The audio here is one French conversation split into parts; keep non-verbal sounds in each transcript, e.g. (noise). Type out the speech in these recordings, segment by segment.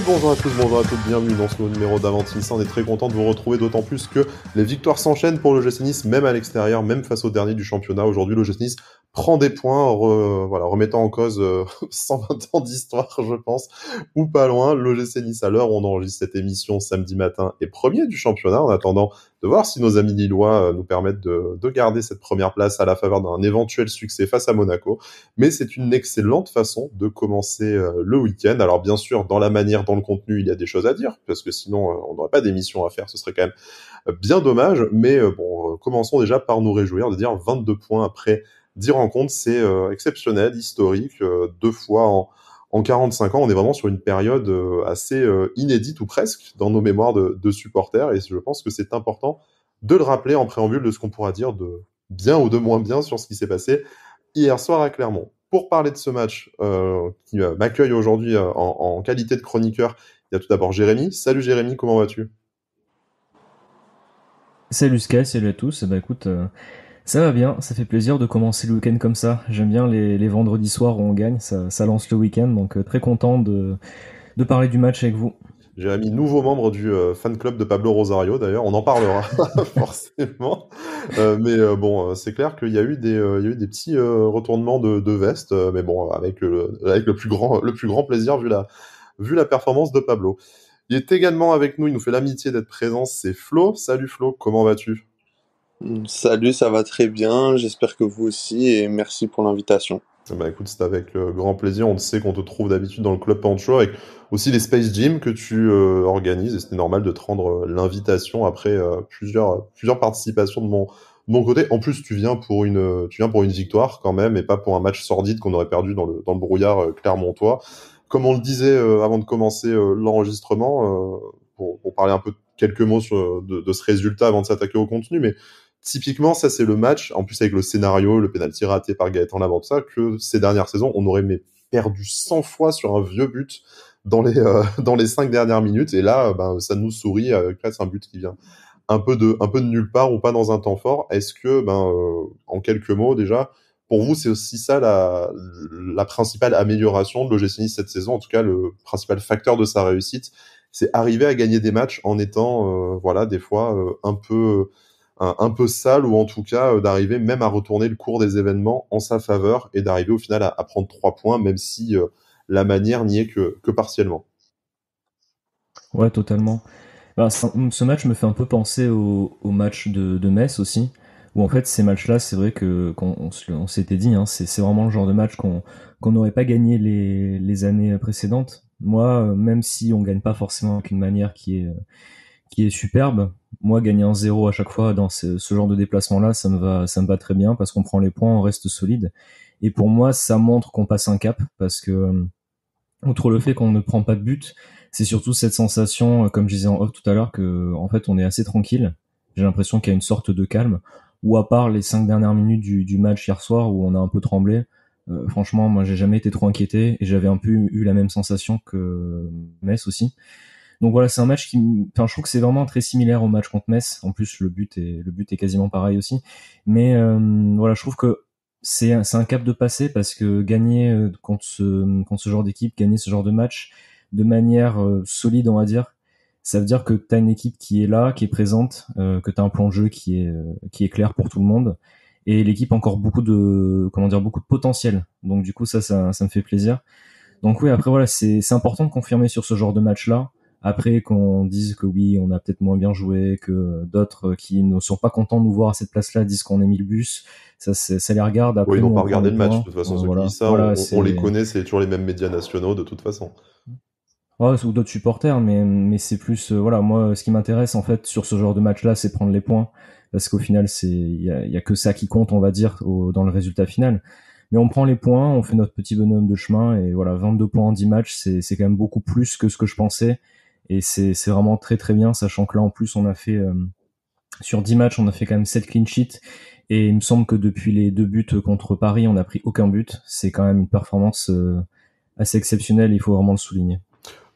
bonjour à tous, bonjour à toutes, bienvenue dans ce nouveau numéro d'Aventis, On est très content de vous retrouver, d'autant plus que les victoires s'enchaînent pour le GC Nice, même à l'extérieur, même face au dernier du championnat. Aujourd'hui, le GC Nice prend des points, voilà, remettant en cause 120 euh, (laughs) ans d'histoire, je pense, ou pas loin. Le GC Nice à l'heure, on enregistre cette émission samedi matin et premier du championnat. En attendant, de voir si nos amis lillois euh, nous permettent de, garder cette première place à la faveur d'un éventuel succès face à Monaco. Mais c'est une excellente façon de commencer euh, le week-end. Alors bien sûr, dans la manière, dans le contenu, il y a des choses à dire, parce que sinon euh, on n'aurait pas d'émission à faire, ce serait quand même bien dommage. Mais bon, commençons déjà par nous réjouir de dire 22 points après 10 rencontres, c'est exceptionnel, historique, deux fois en en 45 ans, on est vraiment sur une période euh, assez euh, inédite ou presque dans nos mémoires de, supporters. Et je pense que c'est important de le rappeler en préambule de ce qu'on pourra dire de bien ou de moins bien sur ce qui s'est passé hier soir à Clermont. Pour parler de ce match euh, qui m'accueille aujourd'hui en, qualité de chroniqueur, il y a tout d'abord Jérémy. Salut Jérémy, comment vas-tu Salut Sky, salut à tous. Bah écoute, ça va bien, ça fait plaisir de commencer le week-end comme ça. J'aime bien les, vendredis soirs où on gagne, ça, lance le week-end, donc euh, très content de, parler du match avec vous. J'ai un nouveau membre du euh, fan club de Pablo Rosario d'ailleurs, on en parlera (laughs) forcément. Euh, mais bon, c'est clair qu'il y a eu des, des petits retournements de, veste, mais bon, avec, le, plus grand, plaisir vu la performance de Pablo. Il est également avec nous, il nous fait l'amitié d'être présent, c'est Flo. Salut Flo, comment vas-tu Salut, ça va très bien. J'espère que vous aussi et merci pour l'invitation. Bah écoute, c'est avec euh, grand plaisir. On sait qu'on te trouve d'habitude dans le club Pancho avec aussi les Space Gym que tu euh, organises. Et c'était normal de te rendre euh, l'invitation après plusieurs, plusieurs participations de mon, côté. En plus, tu viens, pour une, tu viens pour une victoire quand même et pas pour un match sordide qu'on aurait perdu dans le, dans le brouillard clermontois. Comme on le disait avant de commencer l'enregistrement, pour, parler un peu quelques mots de, de ce résultat avant de s'attaquer au contenu, mais typiquement, ça c'est le match, en plus avec le scénario, le penalty raté par Gaëtan ça que ces dernières saisons, on aurait mais, perdu 100 fois sur un vieux but dans les, euh, (laughs) dans les 5 dernières minutes. Et là, ben, ça nous sourit avec euh, un but qui vient un peu, de, un peu de nulle part ou pas dans un temps fort. Est-ce que, ben, euh, en quelques mots déjà, pour vous, c'est aussi ça la, la principale amélioration de l'OGC Nice cette saison, en tout cas le principal facteur de sa réussite, c'est arriver à gagner des matchs en étant, voilà, des fois un peu un peu sale ou en tout cas euh, d'arriver même à retourner le cours des événements en sa faveur et d'arriver au final à, prendre trois points, même si euh, la manière n'y est que, que partiellement. Ouais, totalement. Bah, ce match me fait un peu penser au, match de, de, Metz aussi, où en fait ces matchs-là, c'est vrai que qu'on on, s'était dit, hein, c'est vraiment le genre de match qu'on n'aurait pas gagné les, années précédentes. Moi, euh, même si on gagne pas forcément avec une manière qui est, qui est superbe, moi, gagner un zéro à chaque fois dans ce, genre de déplacement-là, ça me va, ça me va très bien parce qu'on prend les points, on reste solide. Et pour moi, ça montre qu'on passe un cap parce que, euh, outre le fait qu'on ne prend pas de but, c'est surtout cette sensation, euh, comme je disais en tout à l'heure, que, euh, en fait, on est assez tranquille. J'ai l'impression qu'il y a une sorte de calme. Ou à part les cinq dernières minutes du, match hier soir où on a un peu tremblé, franchement, moi, j'ai jamais été trop inquiété et j'avais un peu eu la même sensation que Metz aussi. Donc voilà, c'est un match qui, enfin, je trouve que c'est vraiment très similaire au match contre Metz. En plus, le but est, le but est quasiment pareil aussi. Mais euh, voilà, je trouve que c'est un, un cap de passé parce que gagner euh, contre ce, contre ce genre d'équipe, gagner ce genre de match de manière euh, solide, on va dire, ça veut dire que tu as une équipe qui est là, qui est présente, que tu as un plan de jeu qui est, qui est clair pour tout le monde. Et l'équipe a encore beaucoup de, comment dire, beaucoup de potentiel. Donc du coup, ça, ça, ça me fait plaisir. Donc oui, après voilà, c'est important de confirmer sur ce genre de match-là après qu'on dise que oui, on a peut-être moins bien joué, que d'autres qui ne sont pas contents de nous voir à cette place-là disent qu'on est mis le bus, ça, ça les regarde. Après, oui, ils n'ont pas regardé le match, de toute façon, euh, voilà. ça, on, on, les connaît, c'est toujours les mêmes médias nationaux, de toute façon. ou d'autres supporters, mais, mais c'est plus... Euh, voilà, moi, ce qui m'intéresse, en fait, sur ce genre de match-là, c'est prendre les points, parce qu'au final, il n'y a, y a, que ça qui compte, on va dire, dans le résultat final. Mais on prend les points, on fait notre petit bonhomme de chemin, et voilà, 22 points en 10 matchs, c'est quand même beaucoup plus que ce que je pensais et c'est vraiment très très bien, sachant que là en plus on a fait euh, sur 10 matchs, on a fait quand même 7 clean sheets. Et il me semble que depuis les deux buts contre Paris, on n'a pris aucun but. C'est quand même une performance euh, assez exceptionnelle, il faut vraiment le souligner.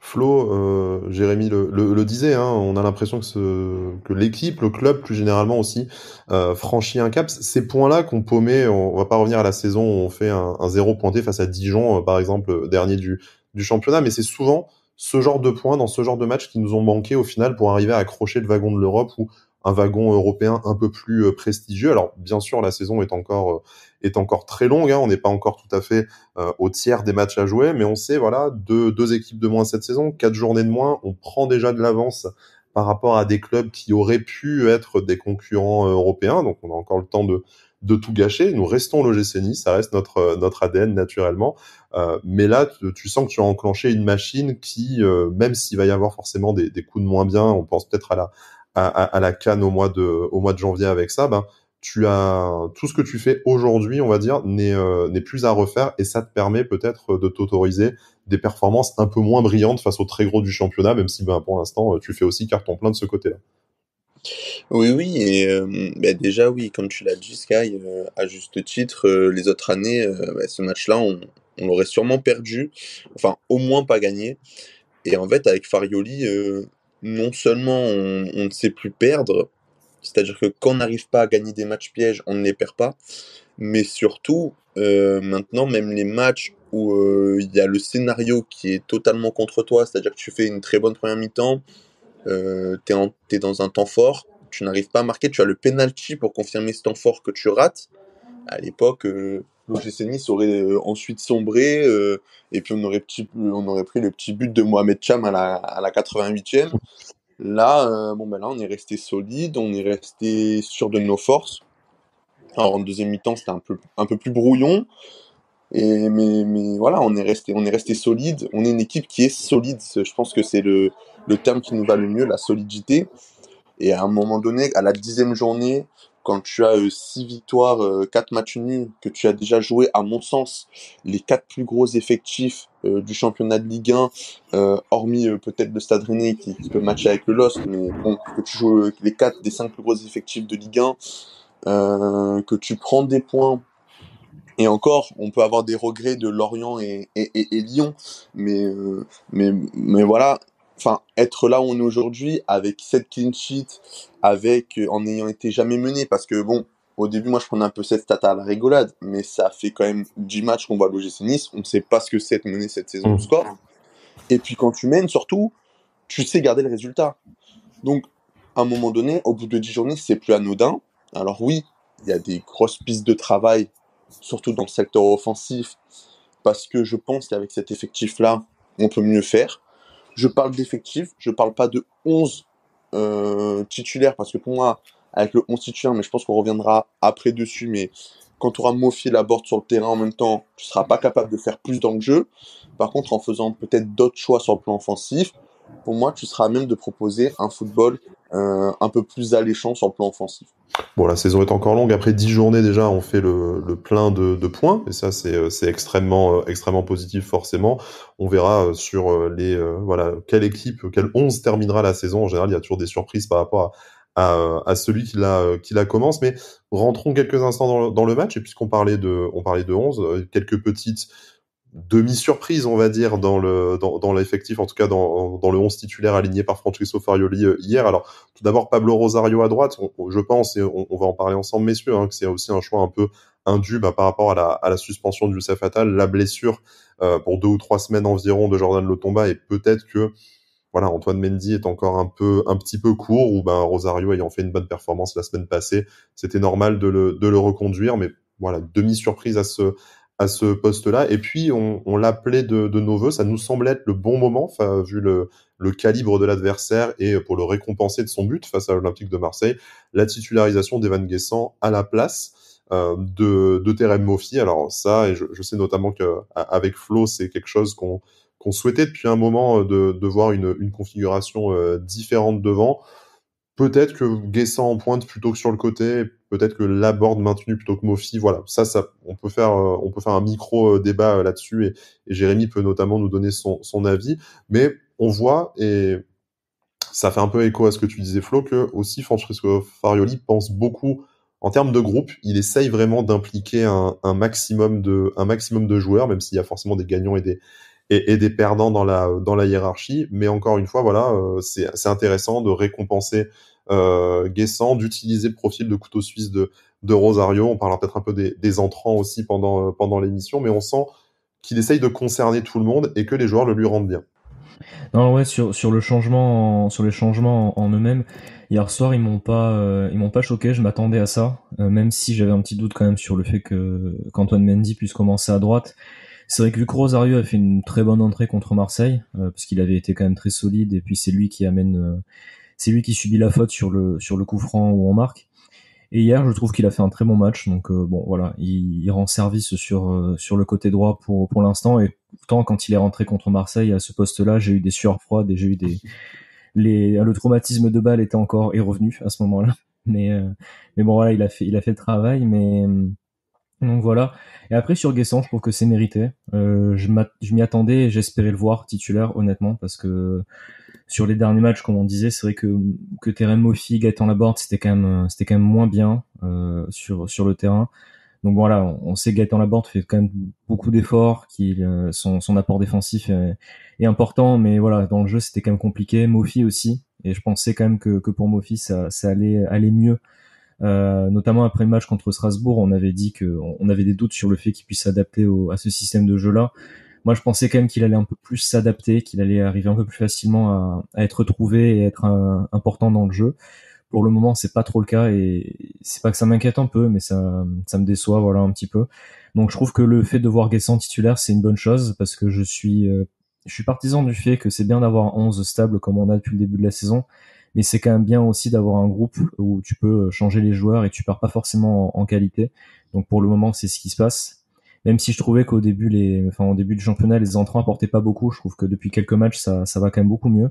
Flo, euh, Jérémy le, le, disait, hein, on a l'impression que, ce, que l'équipe, le club plus généralement aussi, euh, franchit un cap. Ces points-là qu'on paumait, on, va pas revenir à la saison où on fait un, un zéro pointé face à Dijon, euh, par exemple, dernier du, du championnat, mais c'est souvent ce genre de points dans ce genre de match qui nous ont manqué au final pour arriver à accrocher le wagon de l'Europe ou un wagon européen un peu plus euh, prestigieux. Alors bien sûr, la saison est encore euh, est encore très longue. Hein. On n'est pas encore tout à fait euh, au tiers des matchs à jouer, mais on sait voilà deux, deux équipes de moins cette saison, quatre journées de moins. On prend déjà de l'avance par rapport à des clubs qui auraient pu être des concurrents européens. Donc on a encore le temps de de tout gâcher. Nous restons le Nice, ça reste notre euh, notre ADN naturellement. Euh, mais là, tu, sens que tu as enclenché une machine qui, euh, même s'il va y avoir forcément des, des coups de moins bien, on pense peut-être à la à, la canne au mois de au mois de janvier avec ça, ben tu as tout ce que tu fais aujourd'hui, on va dire, n'est n'est plus à refaire et ça te permet peut-être de t'autoriser des performances un peu moins brillantes face au très gros du championnat, même si ben, pour l'instant tu fais aussi carton plein de ce côté-là. Oui, oui, et euh, bah, déjà, oui, comme tu l'as dit, Sky, euh, à juste titre, euh, les autres années, bah, ce match-là, on, l'aurait sûrement perdu, enfin, au moins pas gagné. Et en fait, avec Farioli, non seulement on, on, ne sait plus perdre, c'est-à-dire que quand on n'arrive pas à gagner des matchs pièges, on ne les perd pas, mais surtout, maintenant, même les matchs où il y a le scénario qui est totalement contre toi, c'est-à-dire que tu fais une très bonne première mi-temps, euh, tu es, dans un temps fort, tu n'arrives pas à marquer, tu as le penalty pour confirmer ce temps fort que tu rates. À l'époque, euh, l'OGC Nice aurait euh, ensuite sombré, et puis on aurait, pris le petit but de Mohamed Cham à la, 88e. Là, bon, ben là, on est resté solide, on est resté sûr de nos forces. Alors en deuxième mi-temps, c'était un peu plus brouillon. Et mais, mais voilà, on est resté, on est resté solide. On est une équipe qui est solide. Je pense que c'est le, le terme qui nous va le mieux, la solidité. Et à un moment donné, à la dixième journée, quand tu as euh, six victoires, euh, quatre matchs nuls, que tu as déjà joué, à mon sens, les quatre plus gros effectifs euh, du championnat de Ligue 1, hormis peut-être le Stade Rennais qui, peut matcher avec le LOSC, mais bon, que tu joues les quatre des cinq plus gros effectifs de Ligue 1, que tu prends des points et encore, on peut avoir des regrets de Lorient et, et, et, Lyon, mais, euh, mais, mais voilà, enfin, être là où on est aujourd'hui avec cette clean sheet, avec, euh, en n'ayant été jamais mené, parce que bon, au début, moi, je prenais un peu cette stat à la rigolade, mais ça fait quand même 10 matchs qu'on voit l'OGC Nice, on ne sait pas ce que c'est de mener cette saison au mmh. score. Et puis quand tu mènes, surtout, tu sais garder le résultat. Donc, à un moment donné, au bout de 10 journées, c'est plus anodin. Alors oui, il y a des grosses pistes de travail surtout dans le secteur offensif, parce que je pense qu'avec cet effectif-là, on peut mieux faire. Je parle d'effectif, je parle pas de 11 euh, titulaires, parce que pour moi, avec le 11 titulaire, mais je pense qu'on reviendra après dessus, mais quand tu auras Mofi la board sur le terrain en même temps, tu seras pas capable de faire plus dans le jeu. Par contre, en faisant peut-être d'autres choix sur le plan offensif, pour moi, tu seras à même de proposer un football euh, un peu plus alléchant sur le plan offensif. Bon, la saison est encore longue. Après 10 journées déjà, on fait le, plein de, points. Et ça, c'est euh, extrêmement, euh, extrêmement positif, forcément. On verra sur les, voilà, quelle équipe, quelle 11 terminera la saison. En général, il y a toujours des surprises par rapport à, celui qui la, qui la commence. Mais rentrons quelques instants dans, dans le match. Et puisqu'on parlait de, on parlait de 11, quelques petites, demi-surprise, on va dire, dans le dans, l'effectif, en tout cas dans, le 11 titulaire aligné par Francesco Farioli euh, hier. Alors, tout d'abord, Pablo Rosario à droite, je pense, et on, va en parler ensemble, messieurs, hein, que c'est aussi un choix un peu indu bah, par rapport à la, suspension du Fatal, la blessure euh, pour deux ou trois semaines environ de Jordan Lotomba, et peut-être que voilà, Antoine Mendy est encore un peu, un petit peu court, ou ben Rosario ayant fait une bonne performance la semaine passée, c'était normal de le, de le reconduire, mais voilà, demi surprise à ce, à ce poste-là. Et puis, on, on l'appelait de, de, nos voeux. Ça nous semblait être le bon moment, vu le, le calibre de l'adversaire et pour le récompenser de son but face à l'Olympique de Marseille, la titularisation d'Evan Guessant à la place euh, de, de Terem Moffi. Alors ça, et je, je sais notamment que avec Flo, c'est quelque chose qu'on qu'on souhaitait depuis un moment euh, de, de voir une, une configuration euh, différente devant peut-être que Guessa en pointe plutôt que sur le côté, peut-être que Laborde maintenu plutôt que Mofi. Voilà, ça, ça, on peut faire, euh, on peut faire un micro euh, débat euh, là-dessus et, Jérémy peut notamment nous donner son, son, avis. Mais on voit et ça fait un peu écho à ce que tu disais Flo que aussi Francesco Farioli pense beaucoup en termes de groupe. Il essaye vraiment d'impliquer un, un, maximum de, un maximum de joueurs, même s'il y a forcément des gagnants et des, et, et, des perdants dans la dans la hiérarchie. Mais encore une fois, voilà, euh, c'est c'est intéressant de récompenser euh, Guessant, d'utiliser le profil de couteau suisse de de Rosario. On parlera peut-être un peu des, des entrants aussi pendant euh, pendant l'émission, mais on sent qu'il essaye de concerner tout le monde et que les joueurs le lui rendent bien. Non, ouais, sur, sur le changement, sur les changements en, eux-mêmes, hier soir, ils m'ont pas, euh, ils m'ont pas choqué, je m'attendais à ça, même si j'avais un petit doute quand même sur le fait que qu'Antoine Mendy puisse commencer à droite. C'est vrai que vu Rosario a fait une très bonne entrée contre Marseille, euh, parce qu'il avait été quand même très solide, et puis c'est lui qui amène, euh, c'est lui qui subit la faute sur le, sur le coup franc où on marque. Et hier, je trouve qu'il a fait un très bon match, donc euh, bon voilà, il, il, rend service sur, sur le côté droit pour, pour l'instant, et pourtant quand il est rentré contre Marseille à ce poste-là, j'ai eu des sueurs froides et j'ai eu des... Les, le traumatisme de balle était encore est revenu à ce moment-là. (laughs) Mais, mais bon voilà, il a fait, il a fait le travail, mais donc voilà. Et après sur Guessant, je trouve que c'est mérité. Euh, je m'y attendais et j'espérais le voir titulaire, honnêtement, parce que sur les derniers matchs, comme on disait, c'est vrai que que Terem Moffi, Gaëtan Laborde, c'était quand même c'était quand même moins bien euh, sur sur le terrain. Donc voilà, on, sait que Gaëtan Laborde fait quand même beaucoup d'efforts, qu'il euh, son, son apport défensif est, important, mais voilà, dans le jeu c'était quand même compliqué. Moffi aussi, et je pensais quand même que, que pour Moffi ça, ça allait aller mieux euh, notamment après le match contre Strasbourg, on avait dit qu'on avait des doutes sur le fait qu'il puisse s'adapter à ce système de jeu-là. Moi, je pensais quand même qu'il allait un peu plus s'adapter, qu'il allait arriver un peu plus facilement à, être trouvé et être euh, important dans le jeu. Pour le moment, c'est pas trop le cas et c'est pas que ça m'inquiète un peu, mais ça, me déçoit, voilà, un petit peu. Donc, je trouve que le fait de voir Guessant titulaire, c'est une bonne chose parce que je suis, euh, je suis partisan du fait que c'est bien d'avoir 11 stables comme on a depuis le début de la saison mais c'est quand même bien aussi d'avoir un groupe où tu peux euh, changer les joueurs et tu pars pas forcément en, qualité. Donc pour le moment, c'est ce qui se passe. Même si je trouvais qu'au début, les, enfin, au début du championnat, les entrants apportaient pas beaucoup, je trouve que depuis quelques matchs, ça, va quand même beaucoup mieux.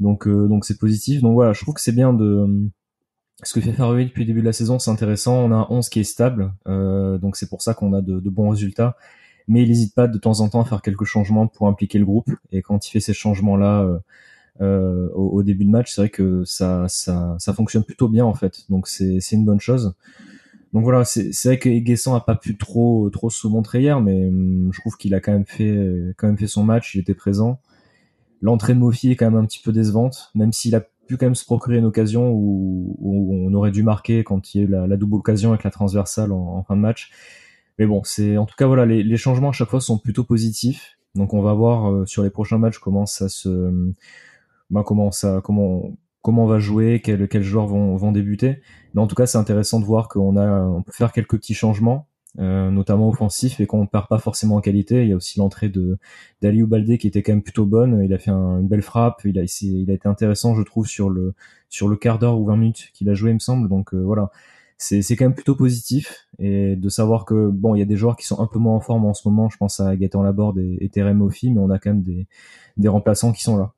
Donc, euh, donc c'est positif. Donc voilà, je trouve que c'est bien de, ce que fait Faroé depuis le début de la saison, c'est intéressant. On a un 11 qui est stable, euh, donc c'est pour ça qu'on a de, bons résultats. Mais il n'hésite pas de temps en temps à faire quelques changements pour impliquer le groupe. Et quand il fait ces changements-là, euh, au, début de match, c'est vrai que ça, ça, ça fonctionne plutôt bien en fait. Donc c'est une bonne chose. Donc voilà, c'est vrai que Guessant a pas pu trop trop se montrer hier, mais hum, je trouve qu'il a quand même fait quand même fait son match. Il était présent. L'entrée de Mofi est quand même un petit peu décevante, même s'il a pu quand même se procurer une occasion où, on aurait dû marquer quand il y a eu la, double occasion avec la transversale en, fin de match. Mais bon, c'est en tout cas voilà, les, les, changements à chaque fois sont plutôt positifs. Donc on va voir euh, sur les prochains matchs comment ça se hum, ben, comment ça, comment comment on va jouer, quels quel joueurs vont, vont débuter. Mais en tout cas, c'est intéressant de voir qu'on a, on peut faire quelques petits changements, euh, notamment offensifs, et qu'on ne perd pas forcément en qualité. Il y a aussi l'entrée de d'Aliou Baldé qui était quand même plutôt bonne. Il a fait une belle frappe. Il a, il a été intéressant, je trouve, sur le sur le quart d'heure ou 20 minutes qu'il a joué, il me semble. Donc euh, voilà. C'est, c'est quand même plutôt positif et de savoir que bon il y a des joueurs qui sont un peu moins en forme en ce moment je pense à Gaëtan Laborde et, et Terem mais on a quand même des, des remplaçants qui sont là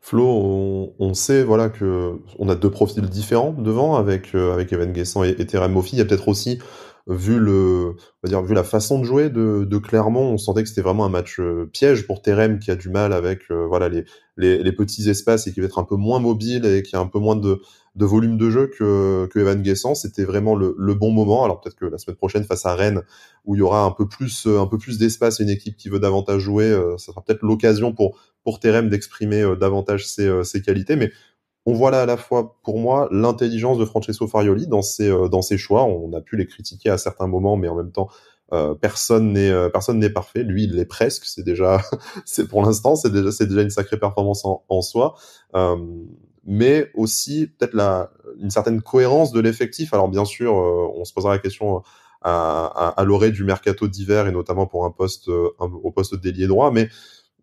Flo, on, sait voilà que on a deux profils différents devant avec euh, avec Evan Guessant et, Terem Il y a peut-être aussi vu le dire vu la façon de jouer de, Clermont, on sentait que c'était vraiment un match euh, piège pour Terem qui a du mal avec euh, voilà les, les, les petits espaces et qui va être un peu moins mobile et qui a un peu moins de de volume de jeu que, que Evan Guessant. C'était vraiment le, le, bon moment. Alors peut-être que la semaine prochaine face à Rennes, où il y aura un peu plus un peu plus d'espace et une équipe qui veut davantage jouer, euh, ça sera peut-être l'occasion pour pour Terem d'exprimer euh, davantage ses, euh, ses qualités. Mais on voit là à la fois, pour moi, l'intelligence de Francesco Farioli dans ses, dans ses choix. On a pu les critiquer à certains moments, mais en même temps, personne n'est personne n'est parfait. Lui, il l'est presque. C'est déjà, (laughs) c'est pour l'instant, c'est déjà, c'est déjà une sacrée performance en, soi mais aussi peut-être une certaine cohérence de l'effectif. Alors bien sûr, euh, on se posera la question euh, à, à, l'orée du mercato d'hiver et notamment pour un poste euh, un, au poste d'ailier droit, mais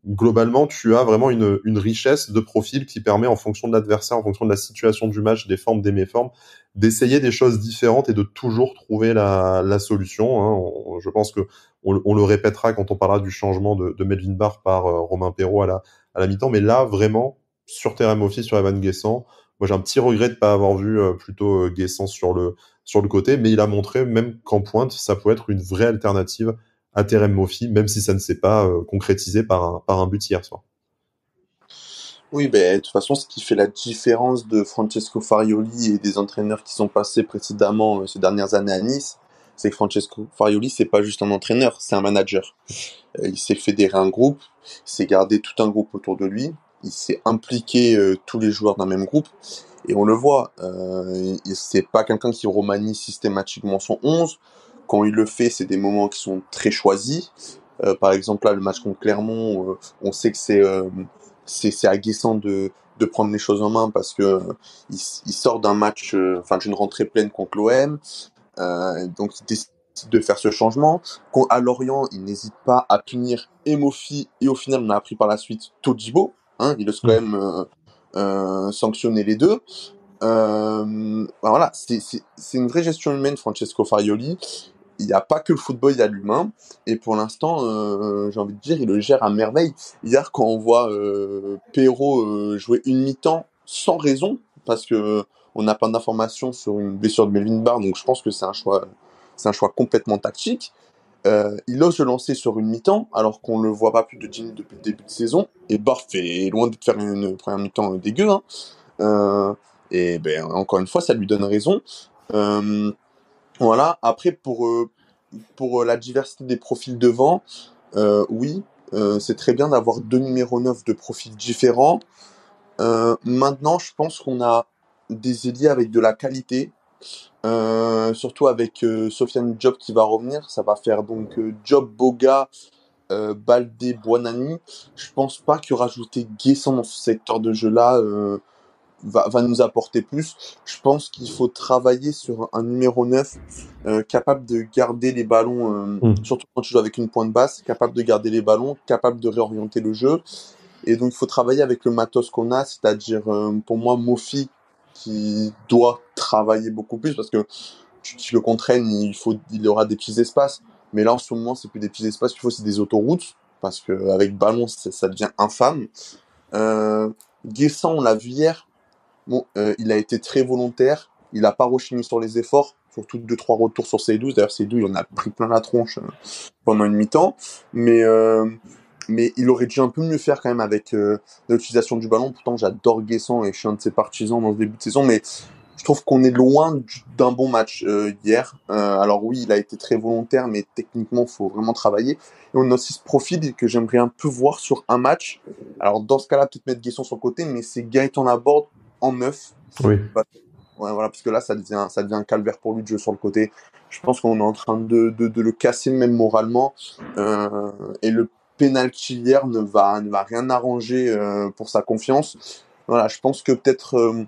globalement, tu as vraiment une, une, richesse de profil qui permet, en fonction de l'adversaire, en fonction de la situation du match, des formes, des méformes, d'essayer des choses différentes et de toujours trouver la, la solution. Hein. je pense que on, le répétera quand on parlera du changement de, de Melvin Barr par Romain Perrault à la, à la mi-temps, mais là, vraiment, sur Terem sur Evan Guessant. Moi, j'ai un petit regret de ne pas avoir vu euh, plutôt euh, Guessant sur le, sur le côté, mais il a montré même qu'en pointe, ça pouvait être une vraie alternative à Terem même si ça ne s'est pas euh, concrétisé par un, par un but hier soir. Oui, ben, de toute façon, ce qui fait la différence de Francesco Farioli et des entraîneurs qui sont passés précédemment ces dernières années à Nice, c'est que Francesco Farioli, c'est pas juste un entraîneur, c'est un manager. il s'est fédéré un groupe, il s'est gardé tout un groupe autour de lui, il s'est impliqué euh, tous les joueurs d'un même groupe. Et on le voit, euh, c'est pas quelqu'un qui romanie systématiquement son 11. Quand il le fait, c'est des moments qui sont très choisis. Euh, par exemple, là, le match contre Clermont, euh, on sait que c'est c'est agaçant de, de prendre les choses en main parce que il, sort d'un match, enfin d'une rentrée pleine contre l'OM. donc il décide de faire ce changement. Quand à Lorient, il n'hésite pas à punir Emofi et au final, on a appris par la suite Todibo. Hein, il ose quand même euh, euh, sanctionner les deux. Euh, bah voilà, c'est une vraie gestion humaine, Francesco Farioli. Il n'y a pas que le football, il y a l'humain. Et pour l'instant, j'ai envie de dire, il le gère à merveille. Hier, quand on voit Perrault jouer une mi-temps sans raison, parce que on n'a pas d'informations sur une blessure de Melvin Barr, donc je pense que c'est un choix, c'est un choix complètement tactique. Euh, il ose se lancer sur une mi-temps, alors qu'on ne le voit pas plus de Jimmy depuis le début de saison. Et Barf est loin de faire une, première mi-temps euh, dégueu. Hein. Euh, et ben, encore une fois, ça lui donne raison. voilà, après, pour, pour la diversité des profils devant, oui, c'est très bien d'avoir deux numéros 9 de profils différents. maintenant, je pense qu'on a des ailiers avec de la qualité. Euh, surtout avec euh, Sofiane Job qui va revenir, ça va faire donc Job euh, Boga, euh, Baldé Buonani, je pense pas que rajouter Guessant dans ce secteur de jeu-là va, nous apporter plus. Je pense qu'il faut travailler sur un numéro 9 capable de garder les ballons, hmm. surtout quand tu joues avec une pointe basse, capable de garder les ballons, capable de réorienter le jeu. Et donc il faut travailler avec le matos qu'on a, c'est-à-dire pour moi Mofi qui doit travailler beaucoup plus parce que tu, le le il, faut, il aura des petits espaces. Mais là, en ce moment, c'est plus des petits espaces il faut, c'est des autoroutes parce que avec ballon, ça devient infâme. Euh, Guessant, on l'a vu hier. Bon, euh, il a été très volontaire. Il n'a pas rechigné sur les efforts, surtout deux trois retours sur C12. D'ailleurs, c'est 12 il en a pris plein la tronche euh, pendant une mi-temps. Mais euh, mais il aurait dû un peu mieux faire quand même avec l'utilisation du ballon. Pourtant, j'adore Guessant et je suis un de ses partisans dans le début de saison. Mais je trouve qu'on est loin d'un bon match euh, hier. Euh, alors oui, il a été très volontaire, mais techniquement, il faut vraiment travailler. Et on a aussi ce profil que j'aimerais un peu voir sur un match. Alors dans ce cas-là, peut-être mettre Guesson sur le côté, mais c'est Gaëtan bord en neuf. Oui. voilà, parce que là, ça devient, ça devient un calvaire pour lui de jouer sur le côté. Je pense qu'on est en train de, de, le casser même moralement. Euh, et le pénalty hier ne va, ne va rien arranger pour sa confiance. Voilà, je pense que peut-être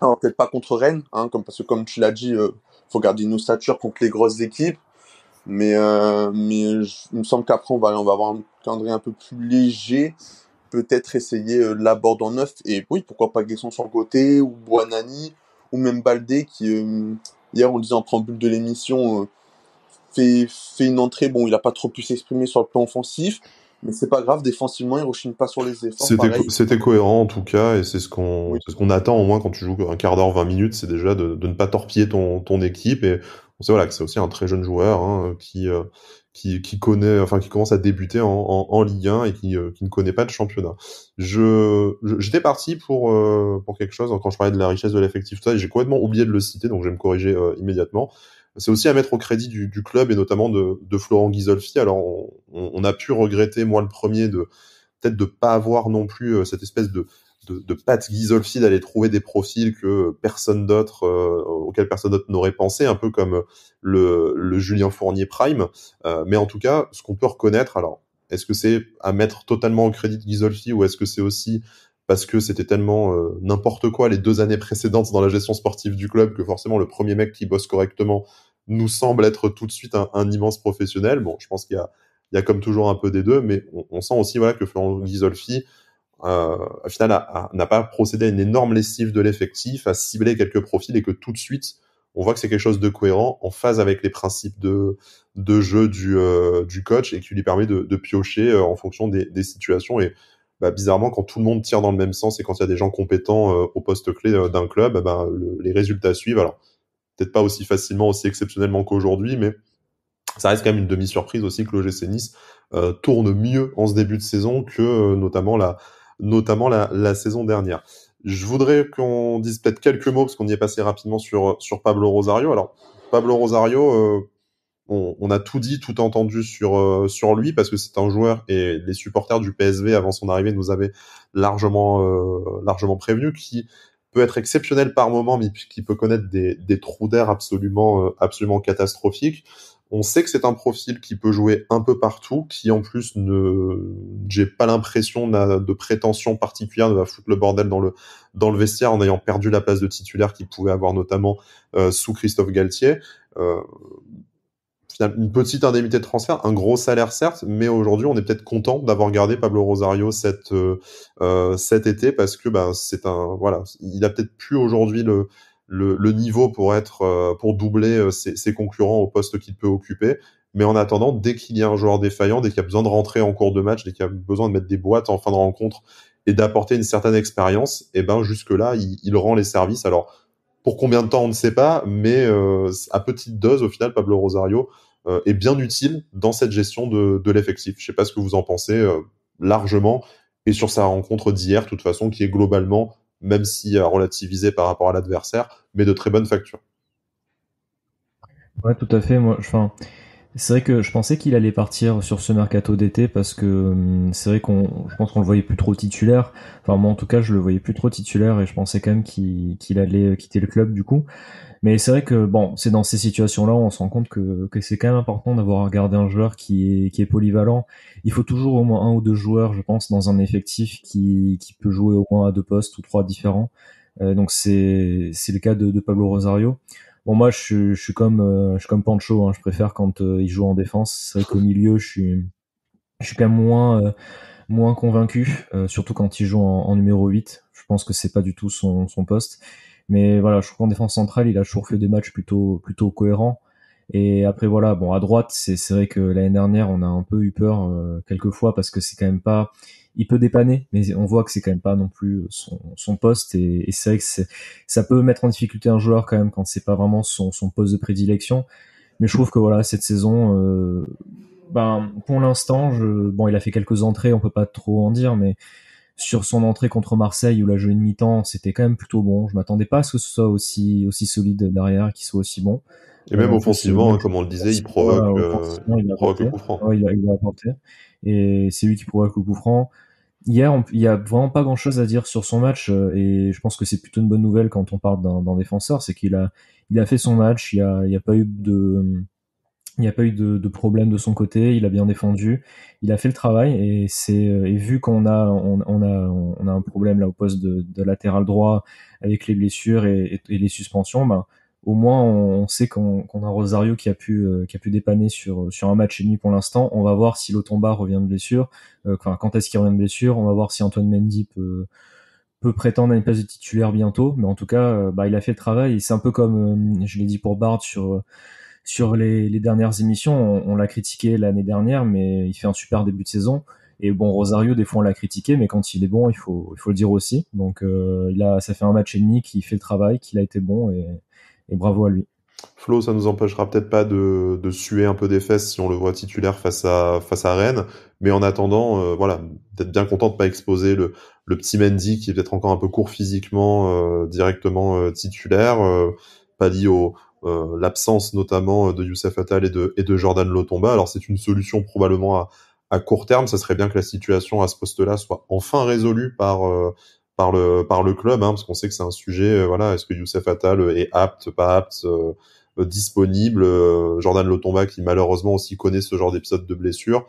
alors peut-être pas contre Rennes, hein, comme, parce que comme tu l'as dit, euh, faut garder nos statures contre les grosses équipes. Mais, euh, mais il me semble qu'après, on va, on va avoir un calendrier un peu plus léger. Peut-être essayer euh, la en neuf. Et oui, pourquoi pas Guesson sur le côté, ou Boanani, ou même Baldé, qui, euh, hier, on le disait en préambule de l'émission, euh, fait, fait une entrée. Bon, il n'a pas trop pu s'exprimer sur le plan offensif, mais c'est pas grave, défensivement, il rechigne pas sur les efforts. C'était cohérent en tout cas, et c'est ce qu'on ce qu'on attend au moins quand tu joues un quart d'heure, 20 minutes, c'est déjà de, de, ne pas torpiller ton, ton équipe. Et on sait voilà, que c'est aussi un très jeune joueur hein, qui, euh, qui, qui connaît, enfin qui commence à débuter en, en, en Ligue 1 et qui, euh, qui, ne connaît pas de championnat. Je j'étais parti pour euh, pour quelque chose hein, quand je parlais de la richesse de l'effectif, j'ai complètement oublié de le citer, donc je vais me corriger euh, immédiatement c'est aussi à mettre au crédit du, du club et notamment de, de Florent Ghisolfi. Alors, on, on, a pu regretter, moi le premier, de peut-être de pas avoir non plus cette espèce de de, Pat Ghisolfi d'aller trouver des profils que personne d'autre, euh, auxquels personne d'autre n'aurait pensé, un peu comme le, Julien Fournier Prime. Euh, mais en tout cas, ce qu'on peut reconnaître, alors, est-ce que c'est à mettre totalement au crédit de ou est-ce que c'est aussi parce que c'était tellement euh, n'importe quoi les deux années précédentes dans la gestion sportive du club que forcément le premier mec qui bosse correctement nous semble être tout de suite un, immense professionnel. Bon, je pense qu'il y a, comme toujours un peu des deux, mais on, sent aussi voilà que Florent Ghisolfi euh, final, n'a pas procédé à une énorme lessive de l'effectif, à cibler quelques profils et que tout de suite, on voit que c'est quelque chose de cohérent, en phase avec les principes de, de jeu du, euh, du coach et qui lui permet de, piocher euh, en fonction des, situations. Et bah, bizarrement, quand tout le monde tire dans le même sens et quand il y a des gens compétents euh, au poste clé d'un club, bah, les résultats suivent. Alors, peut-être pas aussi facilement, aussi exceptionnellement qu'aujourd'hui, mais ça reste quand même une demi-surprise aussi que l'OGC Nice tourne mieux en ce début de saison que notamment la, notamment la, saison dernière. Je voudrais qu'on dise peut-être quelques mots, parce qu'on y est passé rapidement sur, sur Pablo Rosario. Alors, Pablo Rosario, euh, on, a tout dit, tout entendu sur, euh, sur lui, parce que c'est un joueur, et les supporters du PSV, avant son arrivée, nous avaient largement, euh, largement prévenu, qui peut être exceptionnel par moment, mais qui peut connaître des, des trous d'air absolument, absolument catastrophiques. On sait que c'est un profil qui peut jouer un peu partout, qui en plus ne, j'ai pas l'impression de prétention particulière de va foutre le bordel dans le dans le vestiaire en ayant perdu la place de titulaire qu'il pouvait avoir notamment euh, sous Christophe Galtier. Euh, une petite indemnité de transfert, un gros salaire certes, mais aujourd'hui on est peut-être content d'avoir gardé Pablo Rosario cet euh, cet été parce que bah, c'est un voilà, il a peut-être plus aujourd'hui le le, niveau pour être euh, pour doubler euh, ses, concurrents au poste qu'il peut occuper. Mais en attendant, dès qu'il y a un joueur défaillant, dès qu'il a besoin de rentrer en cours de match, dès qu'il a besoin de mettre des boîtes en fin de rencontre et d'apporter une certaine expérience, et eh ben jusque là, il, rend les services. Alors pour combien de temps, on ne sait pas, mais euh, à petite dose, au final, Pablo Rosario est bien utile dans cette gestion de, de l'effectif. Je sais pas ce que vous en pensez largement et sur sa rencontre d'hier, de toute façon, qui est globalement même si euh, relativisé par rapport à l'adversaire, mais de très bonne facture. Ouais, tout à fait. Moi, enfin, c'est vrai que je pensais qu'il allait partir sur ce mercato d'été parce que hum, c'est vrai qu'on, je pense qu'on le voyait plus trop titulaire. Enfin, moi, en tout cas, je le voyais plus trop titulaire et je pensais quand même qu'il allait euh, quitter le club du coup. Mais c'est vrai que bon, c'est dans ces situations-là on se rend compte que, que c'est quand même important d'avoir regardé un joueur qui est, qui est polyvalent. Il faut toujours au moins un ou deux joueurs, je pense, dans un effectif qui, qui peut jouer au moins à deux postes ou trois différents. Euh, donc c'est, c'est le cas de, de, Pablo Rosario. Bon, moi, je, je suis comme, euh, je suis comme Pancho. Hein, je préfère quand euh, il joue en défense. C'est vrai qu'au milieu, je suis, je suis quand même moins, euh, moins convaincu, surtout quand il joue en, en numéro 8. Je pense que c'est pas du tout son, son poste. Mais voilà, je trouve qu'en défense centrale, il a toujours fait des matchs plutôt, plutôt cohérents. Et après, voilà, bon, à droite, c'est vrai que l'année dernière, on a un peu eu peur euh, quelquefois quelques parce que c'est quand même pas. Il peut dépanner, mais on voit que c'est quand même pas non plus son, son poste. Et, et c'est vrai que ça peut mettre en difficulté un joueur quand même quand c'est pas vraiment son, son poste de prédilection. Mais je trouve que voilà, cette saison, euh, ben, pour l'instant, je, bon, il a fait quelques entrées, on peut pas trop en dire, mais sur son entrée contre Marseille où la jeu une mi-temps, c'était quand même plutôt bon. Je m'attendais pas à ce que ce soit aussi, aussi solide derrière, qu'il soit aussi bon. Et même euh, offensivement, comme on le disait, il provoque, euh, il le franc. il, a, apporté. Et c'est lui qui provoque le coup franc. Hier, il n'y a vraiment pas grand-chose à dire sur son match euh, et je pense que c'est plutôt une bonne nouvelle quand on parle d'un défenseur, c'est qu'il a, il a fait son match, il n'y a, pas eu de, il n'y a pas eu de, de, problème de son côté, il a bien défendu, il a fait le travail et c'est euh, vu qu'on a on, on, a on a un problème là au poste de, latéral droit avec les blessures et, et les suspensions, bah, au moins on, sait qu'on a Rosario qui a pu euh, qui a pu dépanner sur sur un match et demi pour l'instant. On va voir si Lotomba revient de blessure. Euh, quand est-ce qu'il revient de blessure On va voir si Antoine Mendy peut peut prétendre à une place de titulaire bientôt. Mais en tout cas, bah, il a fait le travail. Et c'est un peu comme je l'ai dit pour Bard sur sur les, dernières émissions, on, l'a critiqué l'année dernière, mais il fait un super début de saison. Et bon, Rosario, des fois, on l'a critiqué, mais quand il est bon, il faut, le dire aussi. Donc, euh, ça fait un match et demi qu'il fait le travail, qu'il a été bon, et, bravo à lui. Flo, ça nous empêchera peut-être pas de, suer un peu des fesses si on le voit titulaire face à, Rennes, mais en attendant, euh, voilà, d'être bien content de pas exposer le, petit Mendy qui est peut-être encore un peu court physiquement, euh, directement titulaire, pas lié au, euh, l'absence notamment euh, de Youssef Attal et de, et de Jordan Lotomba. Alors c'est une solution probablement à, court terme. Ça serait bien que la situation à ce poste-là soit enfin résolue par euh, par le par le club, hein, parce qu'on sait que c'est un sujet. voilà, est-ce que Youssef Attal est apte, pas apte, disponible Jordan Lotomba qui malheureusement aussi connaît ce genre d'épisode de blessure.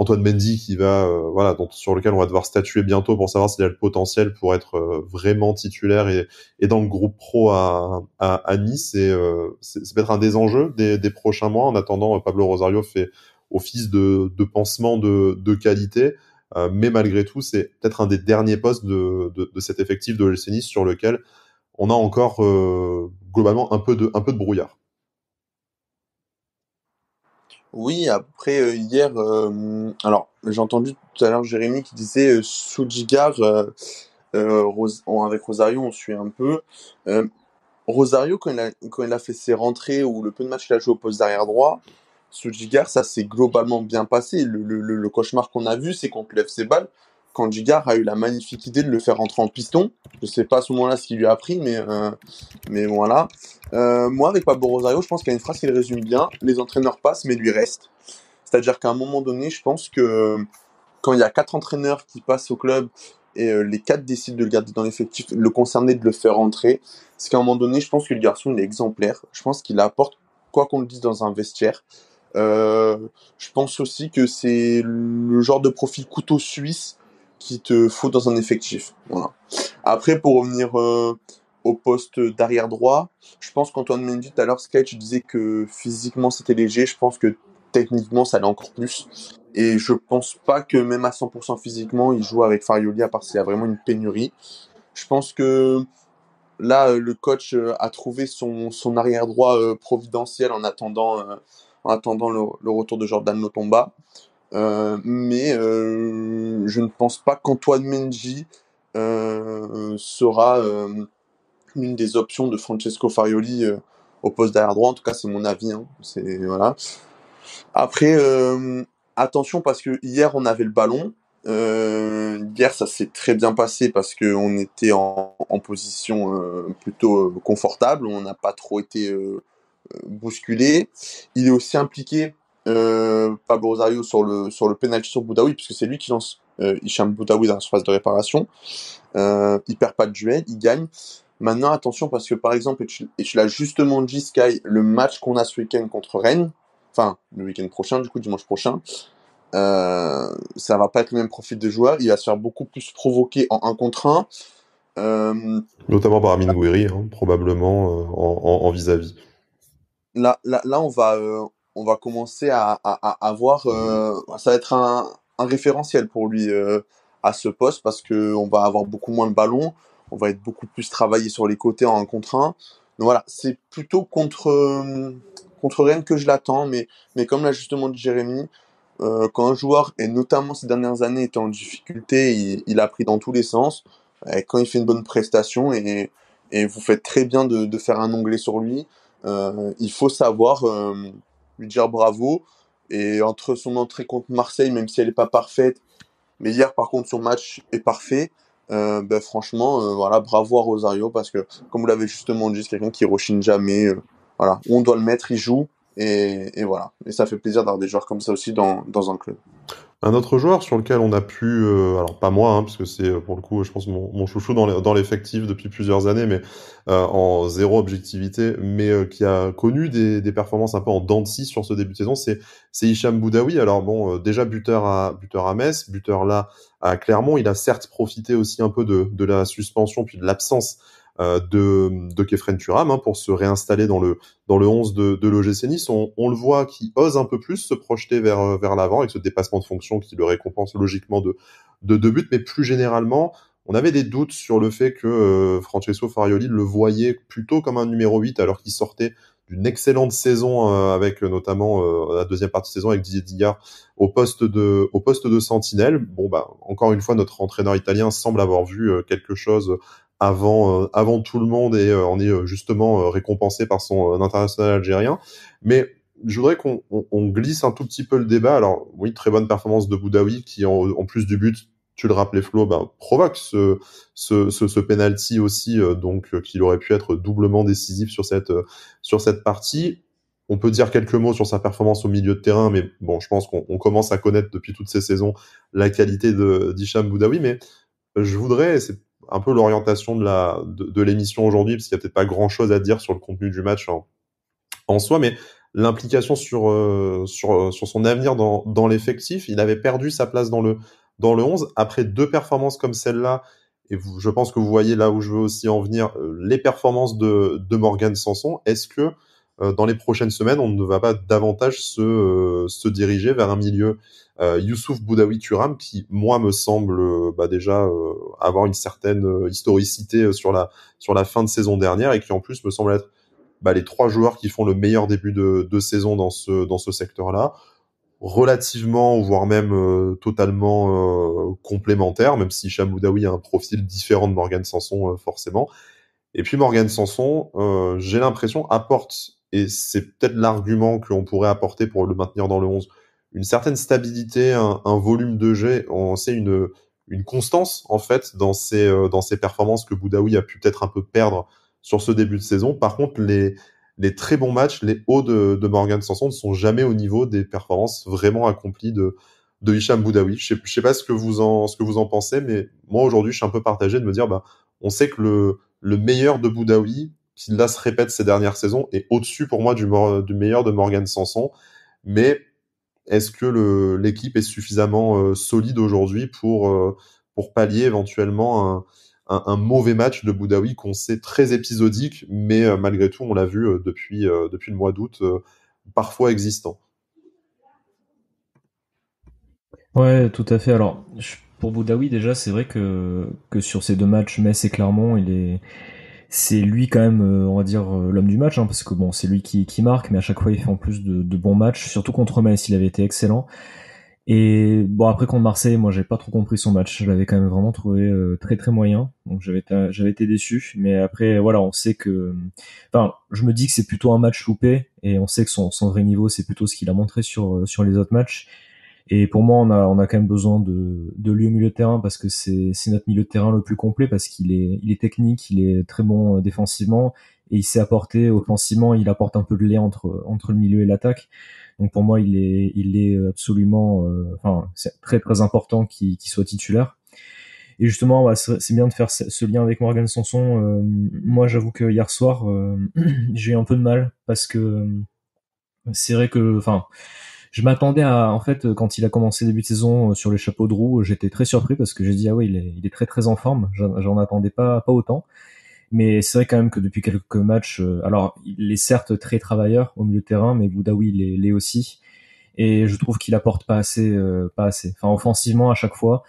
Antoine Mendy qui va euh, voilà sur lequel on va devoir statuer bientôt pour savoir s'il a le potentiel pour être euh, vraiment titulaire et, dans le groupe pro à, à, Nice euh, c'est peut-être un des enjeux des, prochains mois en attendant Pablo Rosario fait office de, pansement de, qualité mais malgré tout c'est peut-être un des derniers postes de, cet effectif de l'OGC Nice sur lequel on a encore globalement un peu de un peu de brouillard oui, après, euh, hier, euh, alors, j'ai entendu tout à l'heure Jérémy qui disait euh, Sujigar, euh, Rose, avec Rosario, on suit un peu. Rosario, quand il, a, fait ses rentrées ou le peu de matchs qu'il a joué au poste d'arrière droit, Sujigar, ça s'est globalement bien passé. Le, cauchemar qu'on a vu, c'est qu'on lève ses balles quand a eu la magnifique idée de le faire rentrer en piston. Je sais pas à ce moment-là ce qu'il lui a appris, mais, euh, mais voilà. Euh, moi, avec Pablo Rosario, je pense qu'il y a une phrase qui le résume bien les entraîneurs passent, mais lui reste. C'est-à-dire qu'à un moment donné, je pense que quand il y a quatre entraîneurs qui passent au club et euh, les quatre décident de le garder dans l'effectif, le concerner, de le faire rentrer, c'est qu'à un moment donné, je pense que le garçon, est exemplaire. Je pense qu'il apporte, quoi qu'on le dise, dans un vestiaire. je pense aussi que c'est le genre de profil couteau suisse qu'il te faut dans un effectif. Voilà. Après, pour revenir euh, au poste d'arrière droit, je pense qu'Antoine Mendy, tout à l'heure, Sky, tu que physiquement c'était léger. Je pense que techniquement, ça l'est encore plus. Et je pense pas que même à 100% physiquement, il joue avec Farioli parce part y a vraiment une pénurie. Je pense que là, le coach euh, a trouvé son, arrière droit euh, providentiel en attendant, en attendant le, retour de Jordan Lotomba. Euh, mais euh, je ne pense pas qu'Antoine Menji euh, sera une des options de Francesco Farioli au poste d'arrière droit. En tout cas, c'est mon avis. Hein. C'est voilà. Après, attention parce que hier on avait le ballon. hier, ça s'est très bien passé parce qu'on était en, position plutôt confortable. On n'a pas trop été bousculé. Il est aussi impliqué euh, Pablo Rosario sur le, sur le penalty sur Boudaoui, puisque c'est lui qui lance Isham euh, Hicham Boudaoui dans la surface de réparation. Euh, il perd pas de duel, il gagne. Maintenant, attention, parce que par exemple, et tu, l'as justement dit, Sky, le match qu'on a ce week-end contre Rennes, enfin, le week-end prochain, du coup, dimanche prochain, euh, ça va pas être le même profil de joueur. Il va se faire beaucoup plus provoquer en 1 contre 1. Notamment par Amine Gouiri, hein, probablement, en vis-à-vis. -vis. Là, là, là, on va, on va commencer à, avoir, euh, ça va être un, référentiel pour lui euh, à ce poste parce que on va avoir beaucoup moins de ballon, on va être beaucoup plus travaillé sur les côtés en un contre 1. Donc voilà, c'est plutôt contre euh, contre que je l'attends, mais mais comme l'a justement dit Jérémy, quand un joueur et notamment ces dernières années était en difficulté, il, a pris dans tous les sens. Et quand il fait une bonne prestation et, vous faites très bien de, faire un onglet sur lui, il faut savoir lui dire bravo. Et entre son entrée contre Marseille, même si elle n'est pas parfaite, mais hier par contre son match est parfait. Euh, ben, franchement, euh, voilà, bravo à Rosario parce que, comme vous l'avez justement dit, c'est quelqu'un qui rechine jamais. Euh, voilà, on doit le mettre, il joue et, voilà. Et ça fait plaisir d'avoir des joueurs comme ça aussi dans, dans un club. Un autre joueur sur lequel on a pu, euh, alors pas moi, hein, parce que c'est euh, pour le coup, je pense, mon, chouchou dans l'effectif depuis plusieurs années, mais euh, en zéro objectivité, mais qui a connu des, performances un peu en dents de scie sur ce début de saison, c'est Hicham Boudaoui. Alors bon, déjà buteur à, buteur à Metz, buteur là à Clermont, il a certes profité aussi un peu de la suspension puis de l'absence euh, de, de Kefren Turam hein, pour se réinstaller dans le, dans le 11 de, de l'OGC Nice. On, le voit qui ose un peu plus se projeter vers, euh, vers l'avant avec ce dépassement de fonction qui le récompense logiquement de, de deux buts, mais plus généralement, on avait des doutes sur le fait que euh, Francesco Farioli le voyait plutôt comme un numéro 8 alors qu'il sortait d'une excellente saison avec notamment la deuxième partie de saison avec Didier Dillard au poste de au poste de sentinelle. Bon bah encore une fois notre entraîneur italien semble avoir vu quelque chose avant euh, avant tout le monde et euh, on est euh, justement récompensé par son international algérien. Mais je voudrais qu'on on, glisse un tout petit peu le débat. Alors oui, très bonne performance de Boudaoui qui en, plus du but tu le rappelais Flo, ben, provoque ce, ce, ce, penalty aussi, donc euh, qu'il aurait pu être doublement décisif sur cette, sur cette partie. On peut dire quelques mots sur sa performance au milieu de terrain, mais bon, je pense qu'on commence à connaître depuis toutes ces saisons la qualité d'Isham Boudaoui. Mais je voudrais, c'est un peu l'orientation de la de, l'émission aujourd'hui, parce qu'il n'y a peut-être pas grand-chose à dire sur le contenu du match en, soi, mais l'implication sur, euh, sur, euh, sur son avenir dans, dans l'effectif, il avait perdu sa place dans le, dans le 11. Après deux performances comme celle-là, et je pense que vous voyez là où je veux aussi en venir, euh, les performances de, de Morgan Sanson, est-ce que dans les prochaines semaines, on ne va pas davantage se, se diriger vers un milieu euh, Youssouf Boudaoui Turam, qui moi me semble euh, bah, déjà euh, avoir une certaine historicité sur la sur la fin de saison dernière et qui en plus me semble être bah, les trois joueurs qui font le meilleur début de, de saison dans ce dans ce secteur-là relativement, voire même totalement complémentaire, même si Chamoudaoui a un profil différent de Morgan Sanson forcément. Et puis Morgan Sanson, j'ai l'impression, apporte, et c'est peut-être l'argument que qu'on pourrait apporter pour le maintenir dans le 11, une certaine stabilité, un, volume de jet, on sait une, une constance en fait dans ces euh, dans ses performances que Boudaoui a pu peut-être un peu perdre sur ce début de saison. Par contre, les, les très bons matchs, les hauts de, de Morgan Sanson ne sont jamais au niveau des performances vraiment accomplies de, de Hicham Boudaoui. Je ne sais, pas ce que, vous en, ce que vous en pensez, mais moi aujourd'hui, je suis un peu partagé de me dire, bah, on sait que le, le meilleur de Boudaoui, qui là se répète ces dernières saisons, est au-dessus pour moi du, du meilleur de Morgan Sanson. Mais est-ce que l'équipe est suffisamment euh, solide aujourd'hui pour, euh, pour pallier éventuellement un, mauvais match de Boudaoui qu'on sait très épisodique, mais euh, malgré tout, on l'a vu depuis, depuis le mois d'août, parfois existant. Ouais, tout à fait. Alors, pour Boudaoui, déjà, c'est vrai que, que sur ces deux matchs, Metz et Clermont, il est c'est lui quand même, euh, on va dire, euh, l'homme du match, hein, parce que bon, c'est lui qui, marque, mais à chaque fois il fait en plus de, bons matchs, surtout contre Metz, il avait été excellent. Et bon, après contre Marseille, moi j'ai pas trop compris son match, je l'avais quand même vraiment trouvé euh, très très moyen, donc j'avais été déçu, mais après voilà, on sait que, enfin, je me dis que c'est plutôt un match loupé, et on sait que son, son vrai niveau, c'est plutôt ce qu'il a montré sur sur les autres matchs. Et pour moi, on a, on a quand même besoin de, de lui au milieu de terrain parce que c'est, c'est notre milieu de terrain le plus complet parce qu'il est, il est technique, il est très bon euh, défensivement et il s'est apporté offensivement, il apporte un peu de lait entre, entre le milieu et l'attaque. Donc pour moi, il est, il est absolument, euh, enfin, c'est très très important qu'il, soit titulaire. Et justement, bah, c'est bien de faire ce lien avec Morgan Sanson. Euh, moi, j'avoue que hier soir, (clears throat) j'ai eu un peu de mal parce que c'est vrai que, enfin, je m'attendais à, en fait, euh, quand il a commencé début de saison euh, sur les chapeaux de roue, j'étais très surpris parce que j'ai dit ah oui, il est, il est, très très en forme. J'en attendais pas pas autant. Mais c'est vrai quand même que depuis quelques matchs, euh, alors il est certes très travailleur au milieu de terrain, mais Boudaoui l'est il est aussi. Et je trouve qu'il apporte pas assez, pas assez. Enfin, offensivement à chaque fois,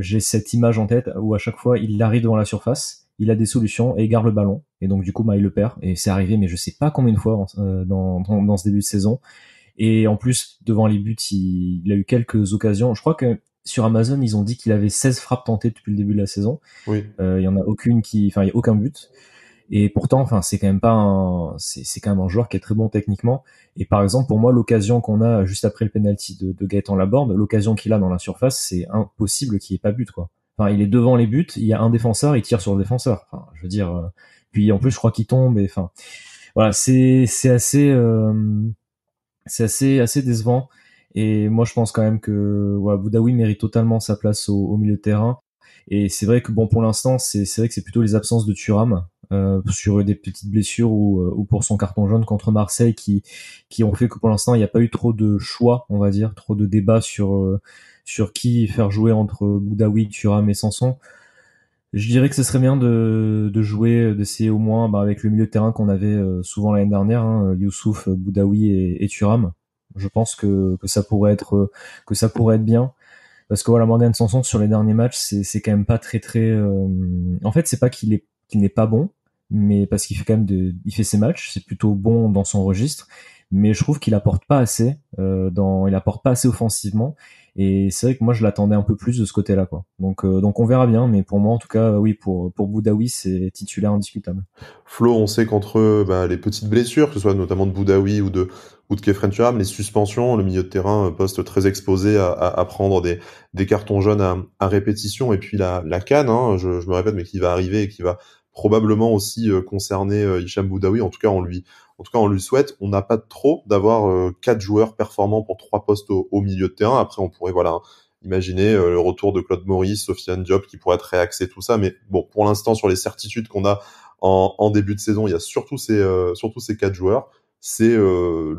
j'ai cette image en tête où à chaque fois il arrive devant la surface, il a des solutions et garde le ballon. Et donc du coup, bah, il le perd. Et c'est arrivé, mais je sais pas combien de fois dans, dans, dans, ce début de saison. Et en plus, devant les buts, il, a eu quelques occasions. Je crois que sur Amazon, ils ont dit qu'il avait 16 frappes tentées depuis le début de la saison. Oui. Euh, il y en a aucune qui, enfin, il y a aucun but. Et pourtant, enfin, c'est quand même pas un, c'est quand même un joueur qui est très bon techniquement. Et par exemple, pour moi, l'occasion qu'on a juste après le penalty de, de Gaëtan Laborde, l'occasion qu'il a dans la surface, c'est impossible qu'il ait pas but, quoi. Enfin, il est devant les buts, il y a un défenseur, il tire sur le défenseur. Enfin, je veux dire, euh, puis en plus, je crois qu'il tombe et enfin, voilà, c'est, c'est assez, euh, c'est assez, assez décevant. Et moi, je pense quand même que Boudaoui mérite totalement sa place au, milieu de terrain. Et c'est vrai que bon, pour l'instant, c'est vrai que c'est plutôt les absences de Thuram euh, sur des petites blessures euh, ou, pour son carton jaune contre Marseille qui, qui ont fait que pour l'instant, il n'y a pas eu trop de choix, on va dire, trop de débats sur, euh, sur qui faire jouer entre Boudaoui, Thuram et Sanson. Je dirais que ce serait bien de, de jouer, d'essayer au moins bah, avec le milieu de terrain qu'on avait euh, souvent l'année dernière, hein, Youssouf, Boudaoui et, Thuram. Je pense que, que ça pourrait être que ça pourrait être bien parce que voilà Morgan Sanson sur les derniers matchs c'est c'est quand même pas très très. Euh, en fait c'est pas qu'il est qu'il n'est pas bon, mais parce qu'il fait quand même de, il fait ses matchs, c'est plutôt bon dans son registre, mais je trouve qu'il apporte pas assez euh, dans il apporte pas assez offensivement et c'est vrai que moi, je l'attendais un peu plus de ce côté-là, quoi. Donc, euh, donc on verra bien, mais pour moi, en tout cas, oui, pour, pour Boudaoui, c'est titulaire indiscutable. Flo, on sait qu'entre bah, les petites blessures, que ce soit notamment de Boudaoui ou de, ou de Kefren Thuram, les suspensions, le milieu de terrain, euh, poste très exposé à, à, prendre des, des cartons jaunes à, répétition, et puis la, la canne, hein, je, je me répète, mais qui va arriver et qui va probablement aussi euh, concerner Hicham Boudaoui. En tout cas, on lui, en tout cas, on lui souhaite. On n'a pas trop d'avoir euh, quatre joueurs performants pour trois postes au, milieu de terrain. Après, on pourrait voilà imaginer euh, le retour de Claude Maurice, Sofiane Diop qui pourrait être réaxé tout ça. Mais bon, pour l'instant, sur les certitudes qu'on a en, début de saison, il y a surtout ces euh, surtout ces quatre joueurs c'est le,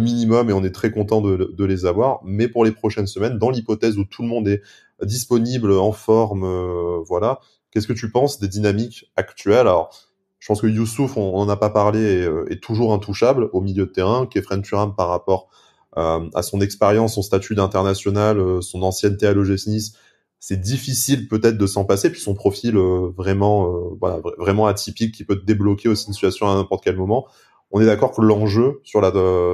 minimum et on est très content de, les avoir. Mais pour les prochaines semaines, dans l'hypothèse où tout le monde est disponible, en forme, voilà, qu'est-ce que tu penses des dynamiques actuelles Alors, je pense que Youssouf, on n'en a pas parlé, euh, est, toujours intouchable au milieu de terrain. Kefren Turam, par rapport euh, à son expérience, son statut d'international, euh, son ancienne à Nice, c'est difficile peut-être de s'en passer. Puis son profil vraiment, voilà, vraiment atypique qui peut te débloquer aussi une situation à n'importe quel moment on est d'accord que l'enjeu sur la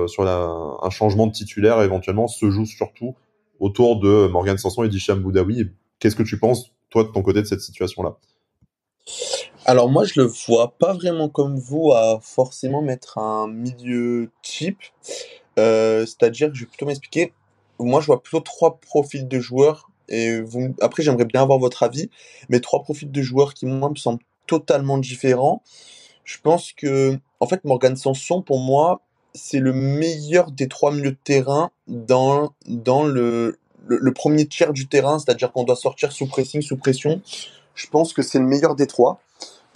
sur la un changement de titulaire éventuellement se joue surtout autour de Morgan Sanson et Dicham Boudaoui. Qu'est-ce que tu penses toi de ton côté de cette situation là alors moi, je le vois pas vraiment comme vous à forcément mettre un milieu type. Euh, c'est-à-dire que je vais plutôt m'expliquer. Moi, je vois plutôt trois profils de joueurs. Et après, j'aimerais bien avoir votre avis. Mais trois profils de joueurs qui, moi, me semblent totalement différents. Je pense que, en fait, Morgan Sanson, pour moi, c'est le meilleur des trois milieux de terrain dans, dans le, le, le premier tiers du terrain, c'est-à-dire qu'on doit sortir sous pressing, sous pression. Je pense que c'est le meilleur des trois.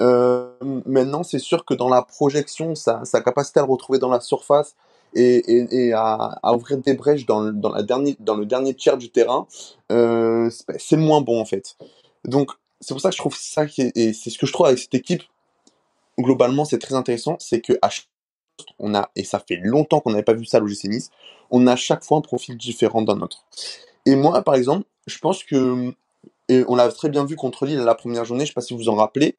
Euh, maintenant, c'est sûr que dans la projection, sa, capacité à le retrouver dans la surface, et, à, ouvrir des brèches dans, le, la dernière, dans le dernier tiers du terrain, euh, c'est moins bon en fait. Donc c'est pour ça que je trouve ça, et c'est ce que je trouve avec cette équipe, globalement c'est très intéressant, c'est que on a, et ça fait longtemps qu'on n'avait pas vu ça à l'OGC Nice, on a chaque fois un profil différent d'un autre. Et moi par exemple, je pense que, et on l'a très bien vu contre Lille la première journée, je ne sais pas si vous vous en rappelez,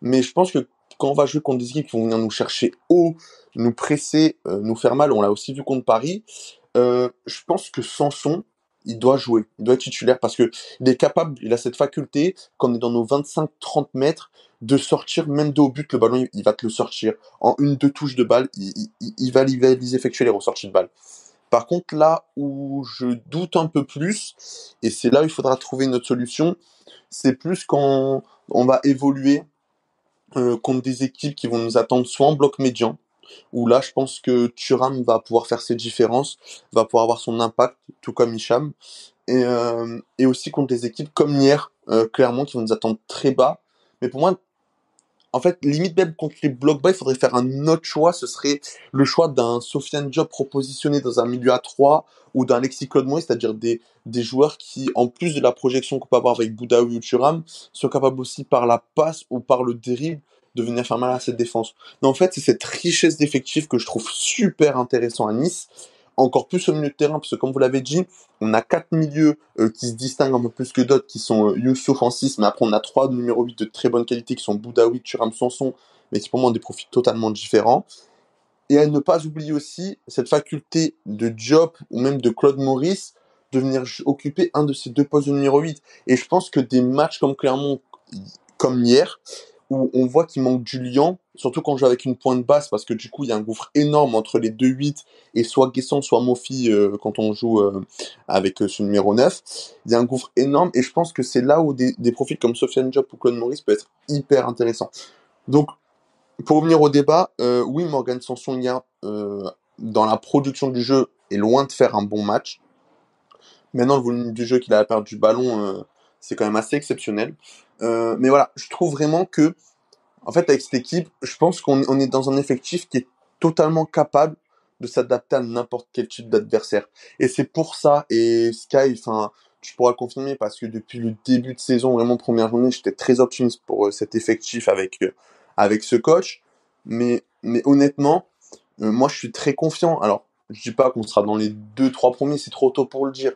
mais je pense que quand on va jouer contre des équipes qui vont venir nous chercher haut, nous presser, euh, nous faire mal, on l'a aussi vu contre Paris, euh, je pense que Sanson, il doit jouer, il doit être titulaire parce que est capable, il a cette faculté, quand on est dans nos 25-30 mètres, de sortir même de haut but, le ballon, il va te le sortir. En une, deux touches de balle, il, va, les effectuer les ressorties de balle. Par contre, là où je doute un peu plus, et c'est là où il faudra trouver une autre solution, c'est plus quand on va évoluer euh, contre des équipes qui vont nous attendre soit en bloc médian, où là je pense que Thuram va pouvoir faire ses différences, va pouvoir avoir son impact, tout comme Isham, et, euh, et aussi contre des équipes comme Nier, euh, clairement, qui vont nous attendre très bas. Mais pour moi, en fait, limite même contre les blockbuys, il faudrait faire un autre choix. Ce serait le choix d'un Sofiane Job propositionné dans un milieu à 3 ou d'un Lexi Moy, c'est-à-dire des, des joueurs qui, en plus de la projection qu'on peut avoir avec Bouddha ou Uchuram, sont capables aussi par la passe ou par le dérive de venir faire mal à cette défense. Mais en fait, c'est cette richesse d'effectifs que je trouve super intéressant à Nice encore plus au milieu de terrain, parce que comme vous l'avez dit, on a quatre milieux euh, qui se distinguent un peu plus que d'autres, qui sont euh, Youssouf en 6, mais après on a trois numéro 8 de très bonne qualité, qui sont Boudaoui, Turam, Sanson, mais qui pour moi ont des profils totalement différents. Et à ne pas oublier aussi cette faculté de Diop ou même de Claude Maurice de venir occuper un de ces deux postes de numéro 8. Et je pense que des matchs comme Clermont, comme hier, où on voit qu'il manque du liant, surtout quand on joue avec une pointe basse, parce que du coup, il y a un gouffre énorme entre les 2-8 et soit Guesson, soit Mofi euh, quand on joue euh, avec euh, ce numéro 9. Il y a un gouffre énorme et je pense que c'est là où des, profits profils comme Sofiane Job ou Claude Maurice peuvent être hyper intéressants. Donc, pour revenir au débat, oui, Morgan Sanson, il y dans la production du jeu, est loin de faire un bon match. Maintenant, le volume du jeu qu'il a perdu du ballon c'est quand même assez exceptionnel. Euh, mais voilà, je trouve vraiment que, en fait, avec cette équipe, je pense qu'on est dans un effectif qui est totalement capable de s'adapter à n'importe quel type d'adversaire. Et c'est pour ça, et Sky, enfin, tu pourras le confirmer parce que depuis le début de saison, vraiment première journée, j'étais très optimiste pour euh, cet effectif avec, euh, avec ce coach. Mais, mais honnêtement, moi, je suis très confiant. Alors, je dis pas qu'on sera dans les deux, trois premiers, c'est trop tôt pour le dire.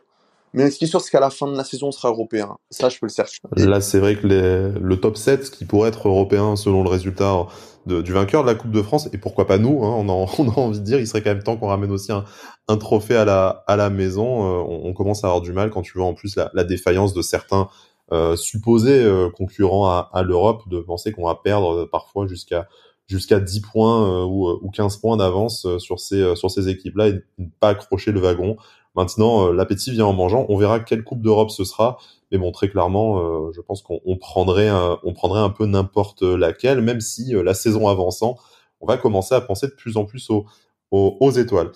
Mais ce qui est sûr, c'est qu'à la fin de la saison, on sera européen. Ça, je peux le certifier. Là, c'est vrai que les, le top 7 qui pourrait être européen selon le résultat de, du vainqueur de la Coupe de France, et pourquoi pas nous, hein, on, a, (laughs) on, envie de dire, il serait quand même temps qu'on ramène aussi un, trophée à la, à la maison. Euh, on, commence à avoir du mal quand tu vois en plus la, la défaillance de certains euh, supposés euh, concurrents à, à l'Europe, de penser qu'on va perdre euh, parfois jusqu'à jusqu'à 10 points ou, 15 points d'avance sur ces, sur ces équipes-là et ne pas accrocher le wagon. Maintenant, euh, l'appétit vient en mangeant. On verra quelle Coupe d'Europe ce sera. Mais bon, très clairement, euh, je pense qu'on prendrait, on prendrait un peu n'importe laquelle, même si euh, la saison avançant, on va commencer à penser de plus en plus aux, étoiles.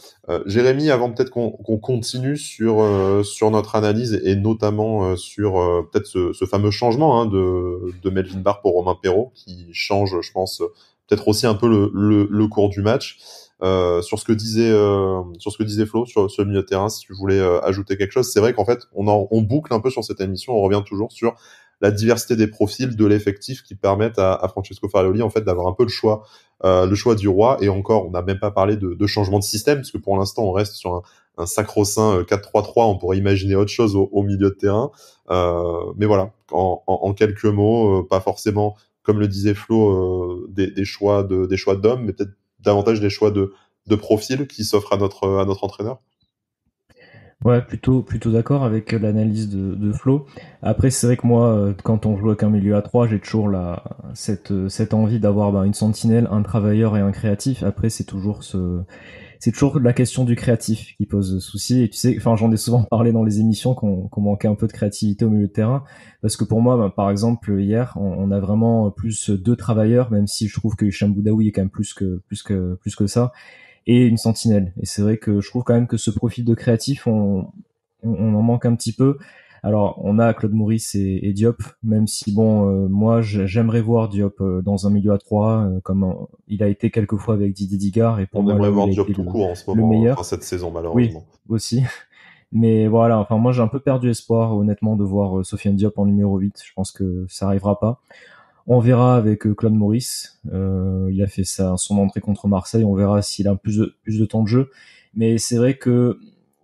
Jérémy, avant peut-être qu'on continue sur, sur notre analyse et notamment sur peut-être ce, fameux changement hein, de, de Melvin Barr pour Romain Perrault, qui change, je pense, peut-être aussi un peu le cours du match. Euh, sur ce que disait euh, sur ce que disait Flo sur ce milieu de terrain, si tu voulais euh, ajouter quelque chose, c'est vrai qu'en fait on, on boucle un peu sur cette émission, on revient toujours sur la diversité des profils de l'effectif qui permettent à, Francesco Farioli en fait d'avoir un peu le choix le choix du roi et encore on n'a même pas parlé de, de, changement de système parce que pour l'instant on reste sur un, un sacro-saint 4-3-3, on pourrait imaginer autre chose au, milieu de terrain, mais voilà en, en, en quelques mots, pas forcément comme le disait Flo des, des choix de des choix d'hommes, mais peut-être davantage des choix de, de profil qui s'offrent à notre, à notre entraîneur. Ouais, plutôt, plutôt d'accord avec euh, l'analyse de, Flo. Après, c'est vrai que moi, euh, quand on joue avec un milieu à 3, j'ai toujours cette, euh, cette envie d'avoir bah, une sentinelle, un travailleur et un créatif. Après, c'est toujours ce, c'est toujours la question du créatif qui pose souci. Et tu sais, enfin, j'en ai souvent parlé dans les émissions qu'on manquait un peu de créativité au milieu de terrain, parce que pour moi, ben, par exemple, hier, on, a vraiment plus deux travailleurs, même si je trouve que Hicham Boudaoui est quand même plus que plus que plus que ça, et une sentinelle. Et c'est vrai que je trouve quand même que ce profil de créatif, on en manque un petit peu. Alors, on a Claude Maurice et, Diop, même si bon, euh, moi j'aimerais voir Diop euh, dans un milieu à 3, euh, comme il a été quelques fois avec Didier Digard. Et on aimerait voir Diop tout court en ce moment, le cette saison malheureusement. Oui, aussi. Mais voilà, enfin moi j'ai un peu perdu espoir honnêtement de voir Sofiane Diop en numéro 8. Je pense que ça arrivera pas. On verra avec Claude Maurice. il a fait ça, son entrée contre Marseille. On verra s'il a plus de, plus de temps de jeu. Mais c'est vrai que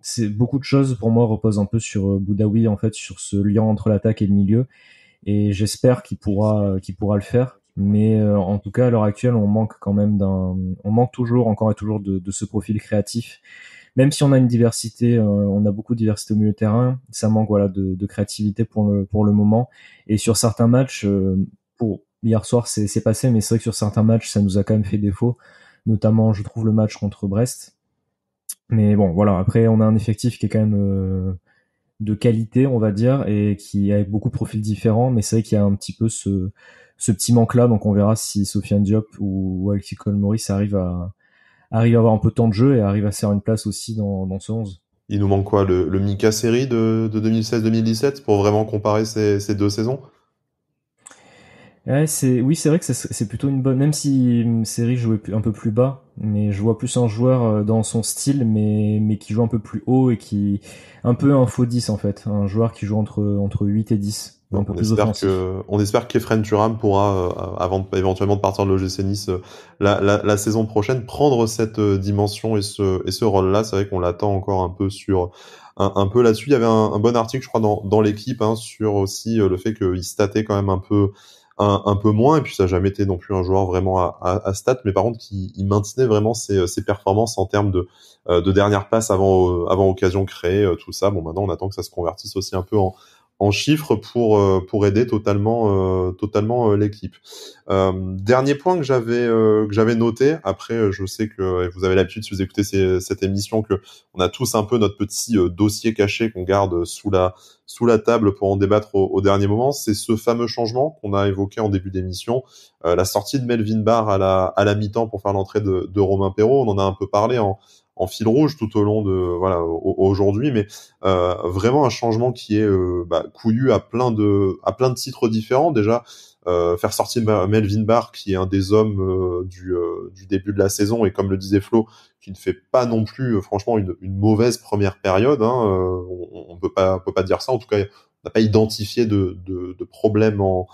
c'est beaucoup de choses pour moi reposent un peu sur euh, Boudaoui en fait sur ce lien entre l'attaque et le milieu et j'espère qu'il pourra euh, qu'il pourra le faire mais euh, en tout cas à l'heure actuelle on manque quand même d'un on manque toujours encore et toujours de, de, ce profil créatif même si on a une diversité on a beaucoup de diversité au milieu de terrain ça manque voilà de, de créativité pour le pour le moment et sur certains matchs pour hier soir c'est passé mais c'est vrai que sur certains matchs ça nous a quand même fait défaut notamment je trouve le match contre Brest mais bon, voilà. Après, on a un effectif qui est quand même euh, de qualité, on va dire, et qui a beaucoup de profils différents. Mais c'est vrai qu'il y a un petit peu ce, petit manque-là. Donc, on verra si Sofiane Diop ou, ou Alexis arrive arrivent à, à avoir un peu de temps de jeu et arrive à se faire une place aussi dans, ce 11. Il nous manque quoi Le, Mika série de, 2016-2017 pour vraiment comparer ces deux saisons Ouais, c'est oui, c'est vrai que c'est plutôt une bonne, même si Série jouait un peu plus bas, mais je vois plus un joueur euh, dans son style, mais mais qui joue un peu plus haut et qui un peu un faux 10 en fait, un joueur qui joue entre entre 8 et 10. on, espère que, on espère qu'Efren Turam pourra, euh, avant éventuellement de partir de l'OGC Nice euh, la, la, la, saison prochaine, prendre cette dimension et ce, et ce rôle-là. C'est vrai qu'on l'attend encore un peu sur un, un peu là-dessus. Il y avait un, bon article, je crois, dans, dans l'équipe hein, sur aussi le fait qu'il statait quand même un peu un, peu moins, et puis ça n'a jamais été non plus un joueur vraiment à, à, stats, mais par contre qui il maintenait vraiment ses, euh, performances en termes de, euh, de dernière passe avant, euh, avant occasion créée, tout ça. Bon, maintenant on attend que ça se convertisse aussi un peu en, en chiffres pour euh, pour aider totalement euh, totalement euh, l'équipe. dernier point que j'avais que j'avais noté. Après, je sais que vous avez l'habitude si vous écoutez cette émission que on a tous un peu notre petit dossier caché qu'on garde sous la sous la table pour en débattre au, dernier moment. C'est ce fameux changement qu'on a évoqué en début d'émission, la sortie de Melvin Barr à la à la mi-temps pour faire l'entrée de, de Romain Perrault. On en a un peu parlé en en fil rouge tout au long de voilà aujourd'hui, mais euh, vraiment un changement qui est coulu euh, bah, couillu à plein de à plein de titres différents déjà. Euh, faire sortir Melvin Barr qui est un des hommes du, du début de la saison et comme le disait Flo qui ne fait pas non plus franchement une, une mauvaise première période hein, on, on, peut pas peut pas dire ça en tout cas on n'a pas identifié de, de, de problème en,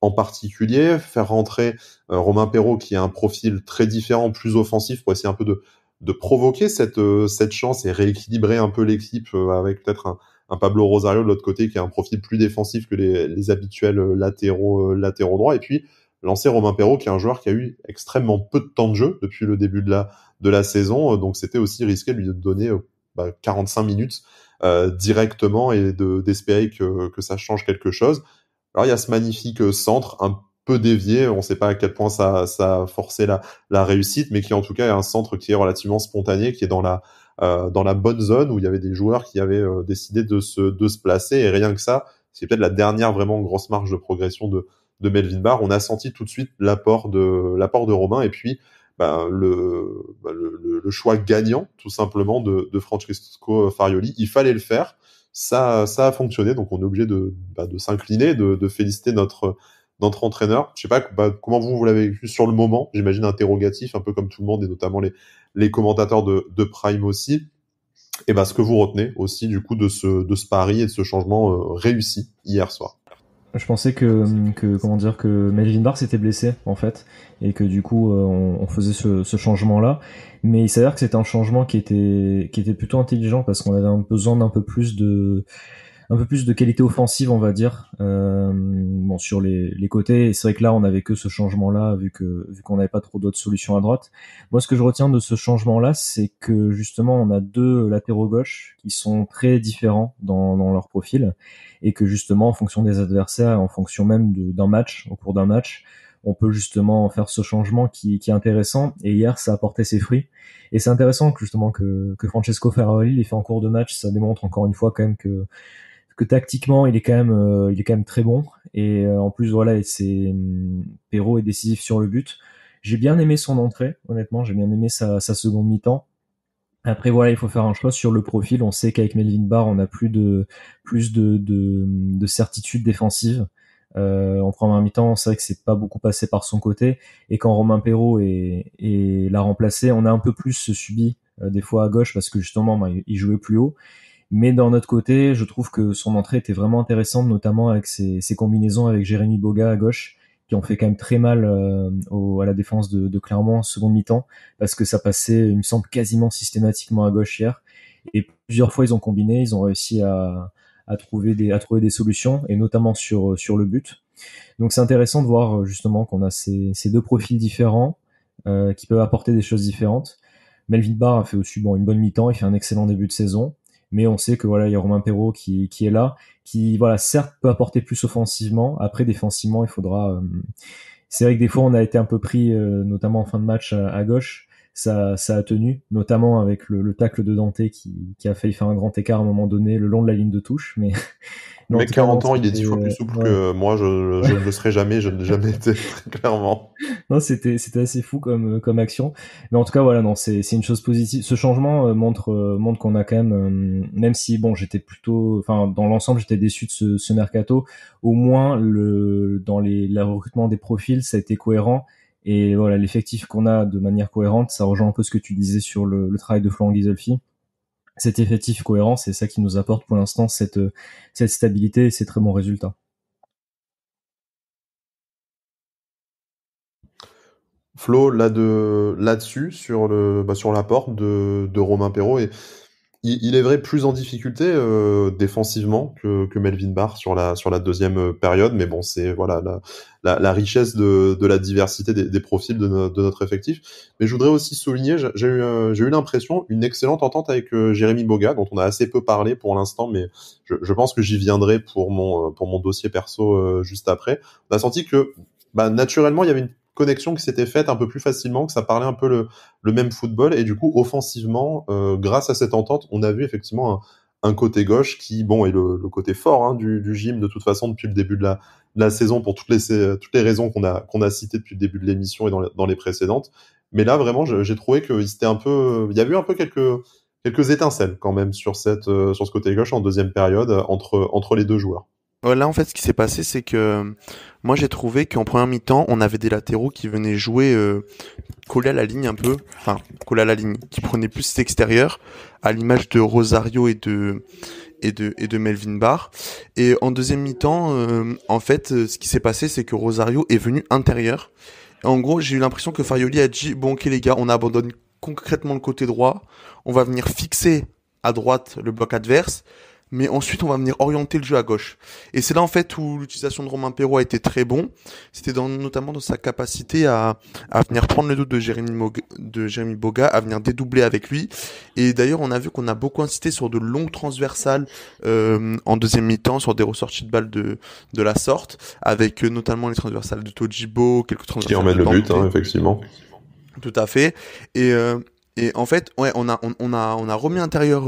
en particulier, faire rentrer Romain Perrault qui a un profil très différent, plus offensif, pour essayer un peu de, de provoquer cette, euh, cette chance et rééquilibrer un peu l'équipe euh, avec peut-être un, Pablo Rosario de l'autre côté qui a un profil plus défensif que les, habituels euh, latéraux, latéraux droits. Et puis, lancer Romain Perrault, qui est un joueur qui a eu extrêmement peu de temps de jeu depuis le début de la, de la saison. Donc, c'était aussi risqué de lui donner 45 bah, minutes directement et d'espérer que, que ça change quelque chose. Alors, il y a ce magnifique centre, un peu dévier. On ne sait pas à quel point ça, ça a forcé la, réussite, mais qui en tout cas est un centre qui est relativement spontané, qui est dans la, euh, dans la bonne zone où il y avait des joueurs qui avaient euh, décidé de se, de se placer. Et rien que ça, c'est peut-être la dernière vraiment grosse marge de progression de, Melvin Barr. On a senti tout de suite l'apport de, l'apport de Romain et puis bah, bah, le, le, choix gagnant tout simplement de, Francesco Farioli. Il fallait le faire. Ça, ça a fonctionné, donc on est obligé de, bah, s'incliner, de, de féliciter notre d'entre entraîneurs. Je sais pas bah, comment vous, vous l'avez vu sur le moment, j'imagine interrogatif, un peu comme tout le monde, et notamment les, les commentateurs de, de Prime aussi. Et bah, ce que vous retenez aussi du coup de ce, de ce pari et de ce changement euh, réussi hier soir. Je pensais que, que comment dire que Melvin Dark s'était blessé en fait et que du coup euh, on, faisait ce, ce changement là, mais il s'avère que c'était un changement qui était qui était plutôt intelligent parce qu'on avait besoin d'un peu plus de un peu plus de qualité offensive, on va dire, euh, bon, sur les, côtés. Et c'est vrai que là, on avait que ce changement-là, vu que vu qu'on n'avait pas trop d'autres solutions à droite. Moi, ce que je retiens de ce changement-là, c'est que justement, on a deux latéraux gauches qui sont très différents dans, leur profil, et que justement, en fonction des adversaires, en fonction même d'un match, au cours d'un match, on peut justement faire ce changement qui, est intéressant. Et hier, ça a porté ses fruits. Et c'est intéressant justement que, Francesco Ferrari l'ait fait en cours de match. Ça démontre encore une fois quand même que que tactiquement, il est quand même, euh, il est quand même très bon. Et euh, en plus, voilà, c'est hum, Perrault est décisif sur le but. J'ai bien aimé son entrée, honnêtement, j'ai bien aimé sa, seconde mi-temps. Après, voilà, il faut faire un choix sur le profil. On sait qu'avec Melvin Barr, on a plus de plus de, de, de certitude défensive. Euh, en première mi-temps, On sait que c'est pas beaucoup passé par son côté. Et quand Romain Perrault est, est l'a remplacé, on a un peu plus subi euh, des fois à gauche parce que justement, ben, il jouait plus haut. Mais d'un autre côté, je trouve que son entrée était vraiment intéressante, notamment avec ses, ses combinaisons avec Jérémy Boga à gauche, qui ont fait quand même très mal euh, à la défense de, de Clermont en seconde mi-temps, parce que ça passait, il me semble, quasiment systématiquement à gauche hier. Et plusieurs fois, ils ont combiné, ils ont réussi à, à trouver des à trouver des solutions et notamment sur euh, sur le but. Donc c'est intéressant de voir euh, justement qu'on a ces, ces deux profils différents euh, qui peuvent apporter des choses différentes. Melvin Barr a fait aussi bon une bonne mi-temps, il fait un excellent début de saison mais on sait que voilà, il y a Romain Perrault qui, qui est là, qui voilà, certes peut apporter plus offensivement, après défensivement, il faudra. Euh, c'est vrai que des fois on a été un peu pris, euh, notamment en fin de match euh, à gauche, ça, ça a tenu, notamment avec le, le tacle de Dante qui, qui, a failli faire un grand écart à un moment donné le long de la ligne de touche. Mais, (laughs) mais, 40 ans, il est 10 fois plus souple que moi, je, ne le serai jamais, je ne l'ai jamais été, (laughs) très clairement. Non, c'était assez fou comme, euh, comme action. Mais en tout cas, voilà, non, c'est une chose positive. Ce changement euh, montre, euh, montre qu'on a quand même, même si, bon, j'étais plutôt, enfin, dans l'ensemble, j'étais déçu de ce, ce mercato, au moins, le, dans les, le recrutement des profils, ça a été cohérent et voilà, l'effectif qu'on a de manière cohérente, ça rejoint un peu ce que tu disais sur le, travail de Florent Ghisolfi. Cet effectif cohérent, c'est ça qui nous apporte pour l'instant cette, cette stabilité et ces très bons résultats. Flo, là-dessus, là sur, le, bah de, de Romain Perrault, et il, est vrai plus en difficulté euh, défensivement que, Melvin Barr sur la, sur la deuxième euh, période, mais bon, c'est voilà la, richesse de, de, la diversité des, profils de, notre effectif. Mais je voudrais aussi souligner, j'ai eu, euh, j'ai eu l'impression, une excellente entente avec Jérémy Boga, dont on a assez peu parlé pour l'instant, mais je, pense que j'y viendrai pour mon, pour mon dossier perso juste après. On a senti que bah, naturellement, il y avait une connexion qui s'était faite un peu plus facilement, que ça parlait un peu le, même football. Et du coup, offensivement, euh, grâce à cette entente, on a vu effectivement un, côté gauche qui, bon, est le, côté fort hein, du, gym de toute façon depuis le début de la, saison pour toutes les, toutes les raisons qu'on a, qu'on a citées depuis le début de l'émission et dans les, précédentes. Mais là, vraiment, j'ai trouvé qu'il il y a eu un peu quelques, quelques étincelles quand même sur cette, euh, sur ce côté gauche en deuxième période euh, entre, entre les deux joueurs. Euh, là, en fait, ce qui s'est passé, c'est que euh, moi, j'ai trouvé qu'en première mi-temps, on avait des latéraux qui venaient jouer euh, coller à la ligne un peu, enfin, collés à la ligne, qui prenaient plus l'extérieur, extérieur, à l'image de Rosario et de et de, et de Melvin Barr. Et en deuxième mi-temps, en fait, ce qui s'est passé, c'est que Rosario est venu intérieur. en gros, j'ai eu l'impression que Farioli a dit, bon, ok les gars, on abandonne concrètement le côté droit, on va venir fixer à droite le bloc adverse mais ensuite on va venir orienter le jeu à gauche. Et c'est là en fait où l'utilisation de Romain Perrault a été très bon. C'était dans, notamment dans sa capacité à, à venir prendre le dos de Jérémy, de Boga, à venir dédoubler avec lui. Et d'ailleurs on a vu qu'on a beaucoup insisté sur de longues transversales euh, en deuxième mi-temps, sur des ressorties de balles de, de la sorte, avec euh, notamment les transversales de Tojibo, quelques transversales. Qui remet le but, hein, effectivement. Tout à fait. Et, euh, et en fait, ouais, on a, on, on a, on a remis intérieur.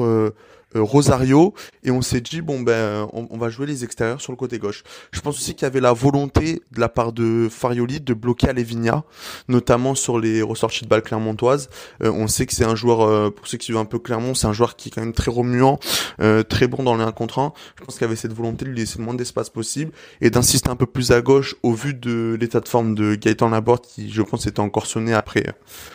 Euh, Rosario et on s'est dit bon ben on, va jouer les extérieurs sur le côté gauche. Je pense aussi qu'il y avait la volonté de la part de Farioli de bloquer Alevigna, notamment sur les ressorties de balles clermontoises. Euh, on sait que c'est un joueur euh, pour ceux qui suivent un peu Clermont, c'est un joueur qui est quand même très remuant, très bon dans les 1 contre 1. Je pense qu'il y avait cette volonté de lui laisser le moins d'espace possible et d'insister un peu plus à gauche au vu de l'état de forme de Gaëtan Laborde qui je pense était encore sonné après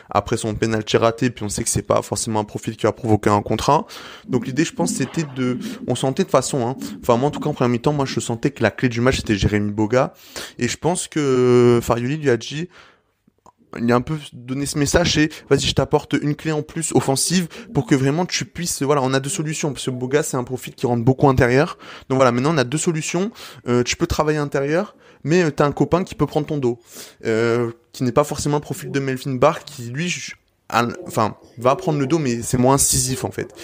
après son penalty raté puis on sait que c'est pas forcément un profil qui va provoquer un contre Donc l'idée je pense, c'était de. On sentait de façon, hein. Enfin, moi, en tout cas, en premier mi-temps, moi, je sentais que la clé du match, c'était Jérémy Boga. Et je pense que Farioli lui a dit il a un peu donné ce message c'est vas-y je t'apporte une clé en plus offensive pour que vraiment tu puisses voilà on a deux solutions parce que Boga c'est un profil qui rentre beaucoup intérieur donc voilà maintenant on a deux solutions euh, tu peux travailler intérieur mais euh, t'as un copain qui peut prendre ton dos euh, qui n'est pas forcément le profil de Melvin Barr qui lui enfin va prendre le dos mais c'est moins incisif en fait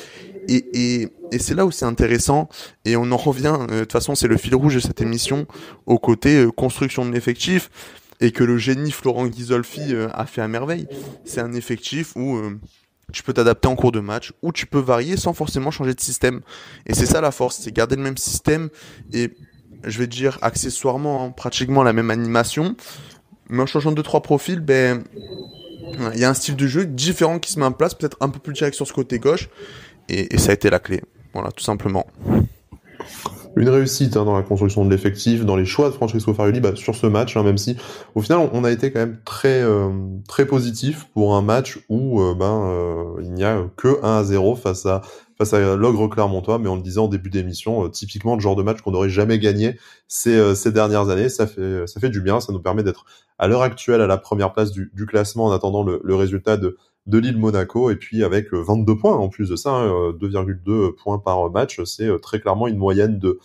et, c'est là où c'est intéressant, et on en revient, euh, de toute façon c'est le fil rouge de cette émission, au côté euh, construction de l'effectif, et que le génie Florent Ghisolfi euh, a fait à merveille. C'est un effectif où tu peux t'adapter en cours de match, où tu peux varier sans forcément changer de système. Et c'est ça la force, c'est garder le même système, et je vais dire accessoirement hein, pratiquement la même animation, mais en changeant de trois profils, ben... Il y a un style de jeu différent qui se met en place, peut-être un peu plus direct sur ce côté gauche, et, ça a été la clé. Voilà, tout simplement. Une réussite hein, dans la construction de l'effectif, dans les choix de Francesco Farioli bah, sur ce match, hein, même si au final on a été quand même très euh, très positif pour un match où euh, ben euh, il n'y a que 1 à 0 face à face à l'ogre Clermontois, mais on le disait en début d'émission, typiquement le genre de match qu'on n'aurait jamais gagné ces, ces dernières années. Ça fait ça fait du bien, ça nous permet d'être à l'heure actuelle à la première place du, classement en attendant le résultat de de l'île Monaco, et puis avec 22 euh, points en plus de ça, 2,2 hein, euh, points par match, c'est euh, très clairement une moyenne de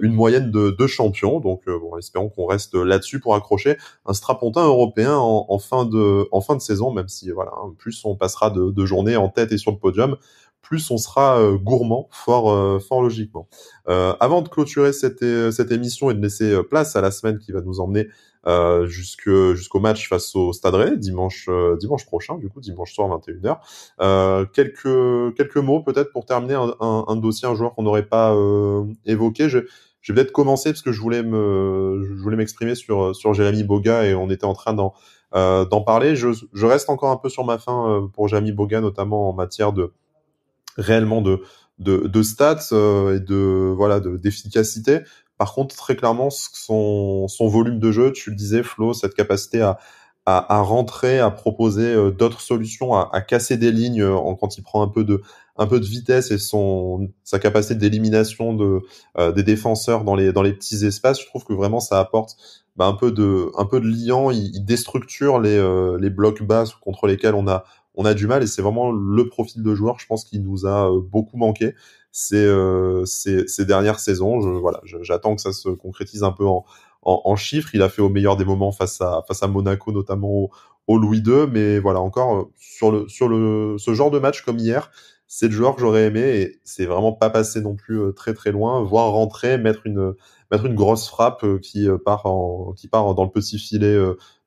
une moyenne de, champions. Donc espérons qu'on reste là-dessus pour accrocher un strapontin européen en, fin de en fin de saison, même si voilà, hein, plus on passera de, de journée en tête et sur le podium, plus on sera gourmand, fort, fort logiquement. avant de clôturer cette, cette émission et de laisser place à la semaine qui va nous emmener euh, jusqu'au match face au Stade Rennais dimanche euh, dimanche prochain, du coup dimanche soir 21h. Euh, quelques quelques mots peut-être pour terminer un, un, dossier, un joueur qu'on n'aurait pas euh, évoqué. Je, je vais peut-être commencer parce que je voulais me je voulais m'exprimer sur sur Jérémy Boga et on était en train d'en euh, d'en parler. Je, je, reste encore un peu sur ma fin pour Jérémy Boga notamment en matière de réellement de de, stats et de voilà d'efficacité. Par contre, très clairement, son, volume de jeu, tu le disais, Flo, cette capacité à, rentrer, à proposer euh, d'autres solutions, à, casser des lignes euh, quand il prend un peu de, vitesse et sa capacité d'élimination euh, des défenseurs dans les, petits espaces, je trouve que vraiment ça apporte bah, un peu de, liant. Il, déstructure les, blocs bas contre lesquels on a, on a du mal et c'est vraiment le profil de joueur, je pense, qui nous a euh, beaucoup manqué euh, ces, ces, dernières saisons. Je, voilà, j'attends que ça se concrétise un peu en, en, chiffres. Il a fait au meilleur des moments face à, face à Monaco, notamment au, Louis II. Mais voilà, encore euh, sur, le, sur le, ce genre de match comme hier, c'est le joueur que j'aurais aimé et c'est vraiment pas passé non plus très très loin, voir rentrer, mettre une mettre une grosse frappe qui part en, qui part dans le petit filet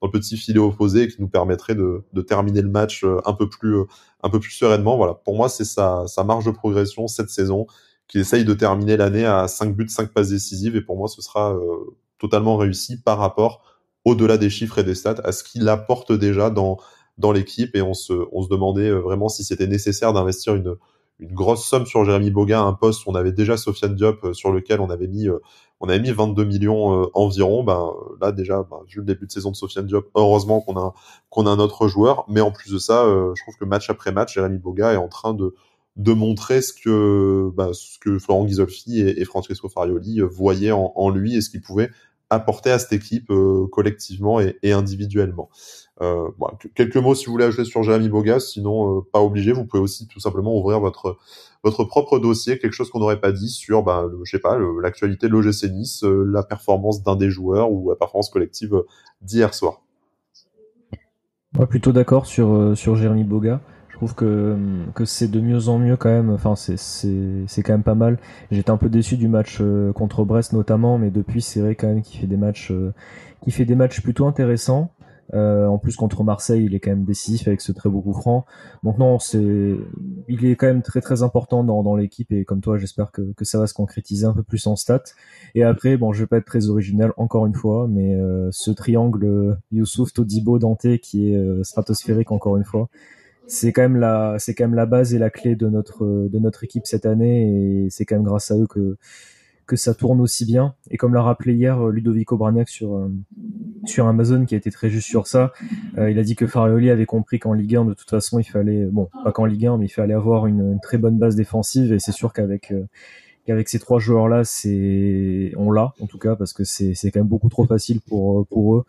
un petit filet opposé qui nous permettrait de, terminer le match euh, un peu plus, euh, un peu plus sereinement. Voilà, pour moi, c'est sa, marge de progression cette saison, qu'il essaye de terminer l'année à 5 buts, 5 passes décisives, et pour moi, ce sera euh, totalement réussi par rapport au-delà des chiffres et des stats à ce qu'il apporte déjà dans dans l'équipe et on se, on se demandait vraiment si c'était nécessaire d'investir une, une grosse somme sur Jérémy Boga, un poste où on avait déjà Sofiane Diop euh, sur lequel on avait mis euh, on avait mis 22 millions euh, environ. Ben là déjà ben, vu le début de saison de Sofiane Diop, heureusement qu'on a qu'on a un autre joueur, mais en plus de ça, je trouve que match après match, Jérémy Boga est en train de de montrer ce que, ben, ce que Florent Ghisolfi et, Francesco Farioli voyaient en, lui et ce qu'il pouvait apporter à cette équipe euh, collectivement et, individuellement. Euh, quelques mots si vous voulez ajouter sur Jérémy Boga, sinon euh, pas obligé. Vous pouvez aussi tout simplement ouvrir votre votre propre dossier, quelque chose qu'on n'aurait pas dit sur, ben, je sais pas, l'actualité de l'OGC Nice, la performance d'un des joueurs ou la performance collective d'hier soir. plutôt d'accord sur sur Jérémy Boga je trouve que, c'est de mieux en mieux quand même. Enfin, c'est, quand même pas mal. J'étais un peu déçu du match euh, contre Brest notamment, mais depuis, c'est vrai quand même qu'il fait des matchs, euh, fait des matchs plutôt intéressants. Euh, en plus contre Marseille, il est quand même décisif avec ce très beau coup franc. maintenant c'est, il est quand même très très important dans, l'équipe et comme toi, j'espère que, ça va se concrétiser un peu plus en stats. Et après, bon, je vais pas être très original encore une fois, mais ce triangle Youssouf, Todibo, Dante qui est stratosphérique encore une fois, c'est quand même la c'est quand même la base et la clé de notre de notre équipe cette année et c'est quand même grâce à eux que que ça tourne aussi bien et comme l'a rappelé hier euh, Ludovico Braniac sur euh, sur Amazon qui a été très juste sur ça euh, il a dit que Farioli avait compris qu'en Ligue 1 de toute façon il fallait bon pas qu'en Ligue 1 mais il fallait avoir une, très bonne base défensive et c'est sûr qu'avec qu'avec ces trois joueurs là c'est on l'a en tout cas parce que c'est c'est quand même beaucoup trop facile pour pour eux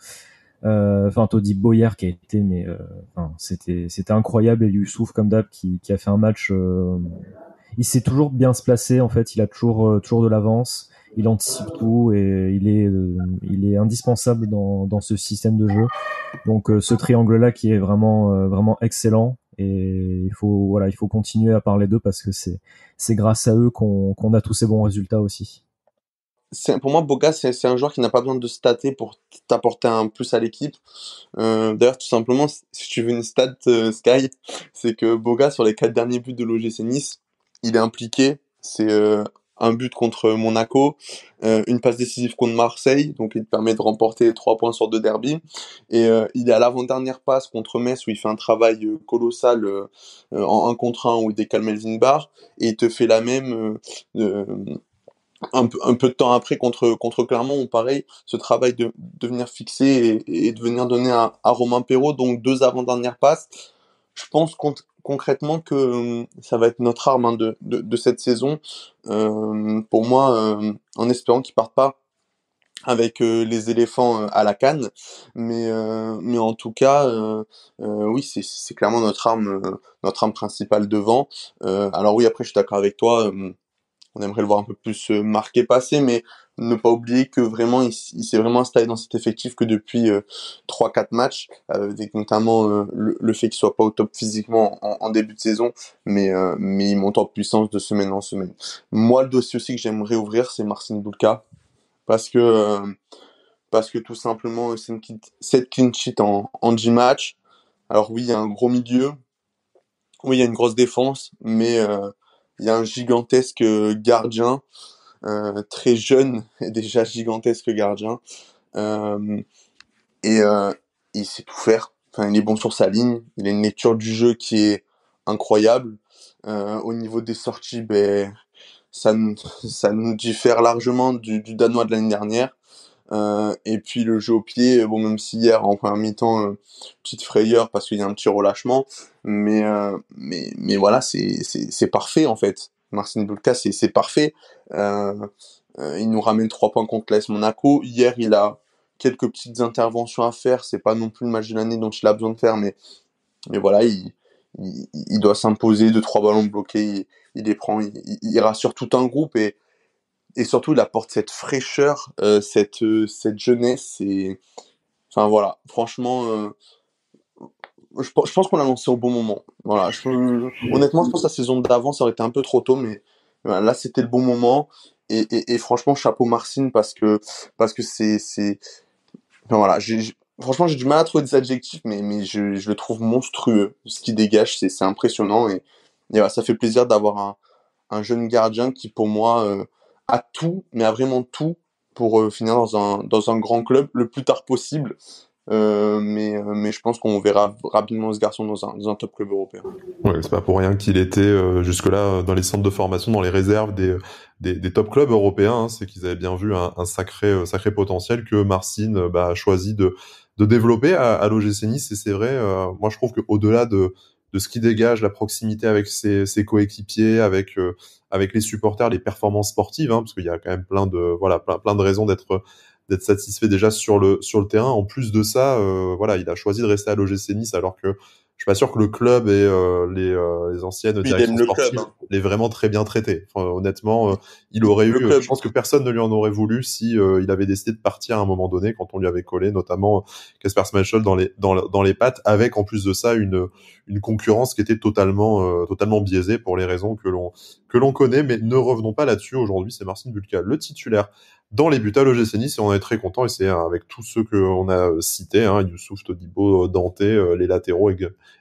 euh, enfin, Toddy Boyer qui a été, mais euh, c'était c'était incroyable et Youssouf comme d'hab qui, a fait un match. Euh, il s'est toujours bien se placer en fait. Il a toujours toujours de l'avance. Il anticipe tout et il est il est indispensable dans ce système de jeu. Donc ce triangle là qui est vraiment vraiment excellent et il faut voilà il faut continuer à parler d'eux parce que c'est c'est grâce à eux qu'on a tous ces bons résultats aussi pour moi, Boga, c'est un joueur qui n'a pas besoin de stater pour t'apporter un plus à l'équipe. Euh, d'ailleurs, tout simplement, si tu veux une stat euh, Sky, (laughs) c'est que Boga, sur les quatre derniers buts de l'OGC Nice, il est impliqué. C'est euh, un but contre Monaco, une passe décisive contre Marseille, donc il te permet de remporter trois points sur deux derby. Et il est à l'avant-dernière passe contre Metz où il fait un travail colossal en 1 contre 1 où il décale Melvin Barr et il te fait la même un peu, de temps après contre contre Clermont ou pareil ce travail de, de venir fixer et, de venir donner à, Romain Perrault donc deux avant dernières passes je pense concrètement que hum, ça va être notre arme hein, de, de, cette saison. Hum, pour moi, hum, en espérant qu'ils partent pas avec euh, les éléphants euh, à la canne, mais euh, mais en tout cas, oui, c'est clairement notre arme, notre arme principale devant. alors oui, après, je suis d'accord avec toi on aimerait le voir un peu plus euh, marqué passer, mais ne pas oublier que vraiment il, s'est vraiment installé dans cet effectif que depuis euh, trois 4 matchs, euh, avec notamment le, fait qu'il soit pas au top physiquement en, début de saison, mais mais il monte en puissance de semaine en semaine. Moi, le dossier aussi que j'aimerais ouvrir, c'est Marcin Bulka, parce que parce que tout simplement c'est une cette clean en, en match Alors oui, il y a un gros milieu, oui, il y a une grosse défense, mais il y a un gigantesque euh, gardien, euh, très jeune, (laughs) et déjà gigantesque gardien. Euh, et il sait tout faire. Enfin, il est bon sur sa ligne. Il a une lecture du jeu qui est incroyable. au niveau des sorties, ben, ça, (laughs) ça nous diffère largement du Danois de l'année dernière. Euh, et puis le jeu au pied, euh, bon même si hier en première mi-temps, euh, petite frayeur parce qu'il y a un petit relâchement, mais mais, mais voilà c'est c'est parfait en fait. Marcin Bulka c'est c'est parfait. il nous ramène trois points contre l'AS Monaco. Hier il a quelques petites interventions à faire. C'est pas non plus le match de l'année dont il a besoin de faire, mais mais voilà il il, doit s'imposer deux trois ballons bloqués, il, il les prend, il, il, rassure tout un groupe et et surtout il apporte cette fraîcheur, euh, cette, euh, cette jeunesse et enfin voilà, franchement, euh, je, je, pense qu'on l'a lancé au bon moment. Voilà, je, honnêtement, je pense que la saison d'avant ça aurait été un peu trop tôt, mais là c'était le bon moment et, et, et, franchement chapeau Marcine parce que parce que c'est c'est enfin, voilà, Franchement, j'ai du mal à trouver des adjectifs, mais, mais je, je le trouve monstrueux. Ce qu'il dégage, c'est impressionnant. Et, et ça fait plaisir d'avoir un, un, jeune gardien qui, pour moi, euh, à tout, mais à vraiment tout, pour euh, finir dans un, dans un grand club le plus tard possible. Euh, mais, euh, mais je pense qu'on verra rapidement ce garçon dans un, dans un top club européen. Ouais, c'est pas pour rien qu'il était euh, jusque-là dans les centres de formation, dans les réserves des, des, top clubs européens. Hein. c'est qu'ils avaient bien vu un, sacré, sacré potentiel que Marcine bah, a choisi de, de développer à, à l'OGC Nice. Et c'est vrai, moi je trouve qu'au-delà de de ce qui dégage, la proximité avec ses, coéquipiers, avec euh, avec les supporters, les performances sportives, hein, parce qu'il y a quand même plein de voilà plein, plein de raisons d'être d'être satisfait déjà sur le sur le terrain. En plus de ça, euh, voilà, il a choisi de rester à l'OGC Nice alors que je suis pas sûr que le club et euh, euh, les, anciennes directions hein. l'aient vraiment très bien traité. honnêtement, euh, il aurait eu. Je pense que personne ne lui en aurait voulu si il avait décidé de partir à un moment donné quand on lui avait collé notamment Casper Smashel dans les dans, dans, les pattes, avec en plus de ça une une concurrence qui était totalement totalement biaisée pour les raisons que l'on l'on connaît, mais ne revenons pas là-dessus. Aujourd'hui, c'est Marcin Bulka, le titulaire dans les buts à l'OGC Nice, et on est très content, et c'est avec tous ceux qu'on a euh, cités, hein, Youssouf, Todibo, euh, Dante, euh, les latéraux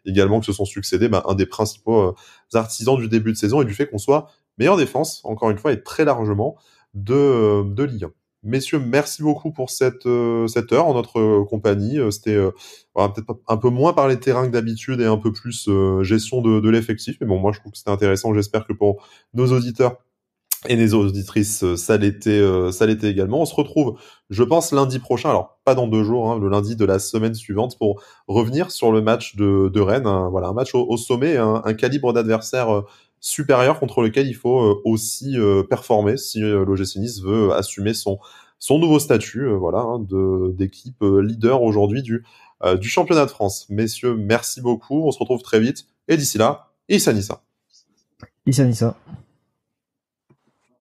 également qui se sont succédés, bah, un des principaux artisans du début de saison, et du fait qu'on soit meilleure défense, encore une fois, et très largement, de, de Ligue 1. Messieurs, merci beaucoup pour cette, euh, cette heure en notre euh, compagnie. Euh, c'était peut-être un peu moins par les terrains que d'habitude et un peu plus gestion de, l'effectif. Mais bon, moi, je trouve que c'était intéressant. J'espère que pour nos auditeurs et les auditrices, ça l'était, ça l'était également. On se retrouve, je pense, lundi prochain. Alors, pas dans deux jours, hein, le lundi de la semaine suivante pour revenir sur le match de, Rennes. voilà, un match au, sommet, un calibre d'adversaire supérieur contre lequel il faut euh, aussi euh, performer si euh, l'OGC Nice veut assumer son son nouveau statut voilà hein, de d'équipe leader aujourd'hui du du championnat de France. Messieurs, merci beaucoup. On se retrouve très vite. Et d'ici là, Issa Nissa. Issa Nissa.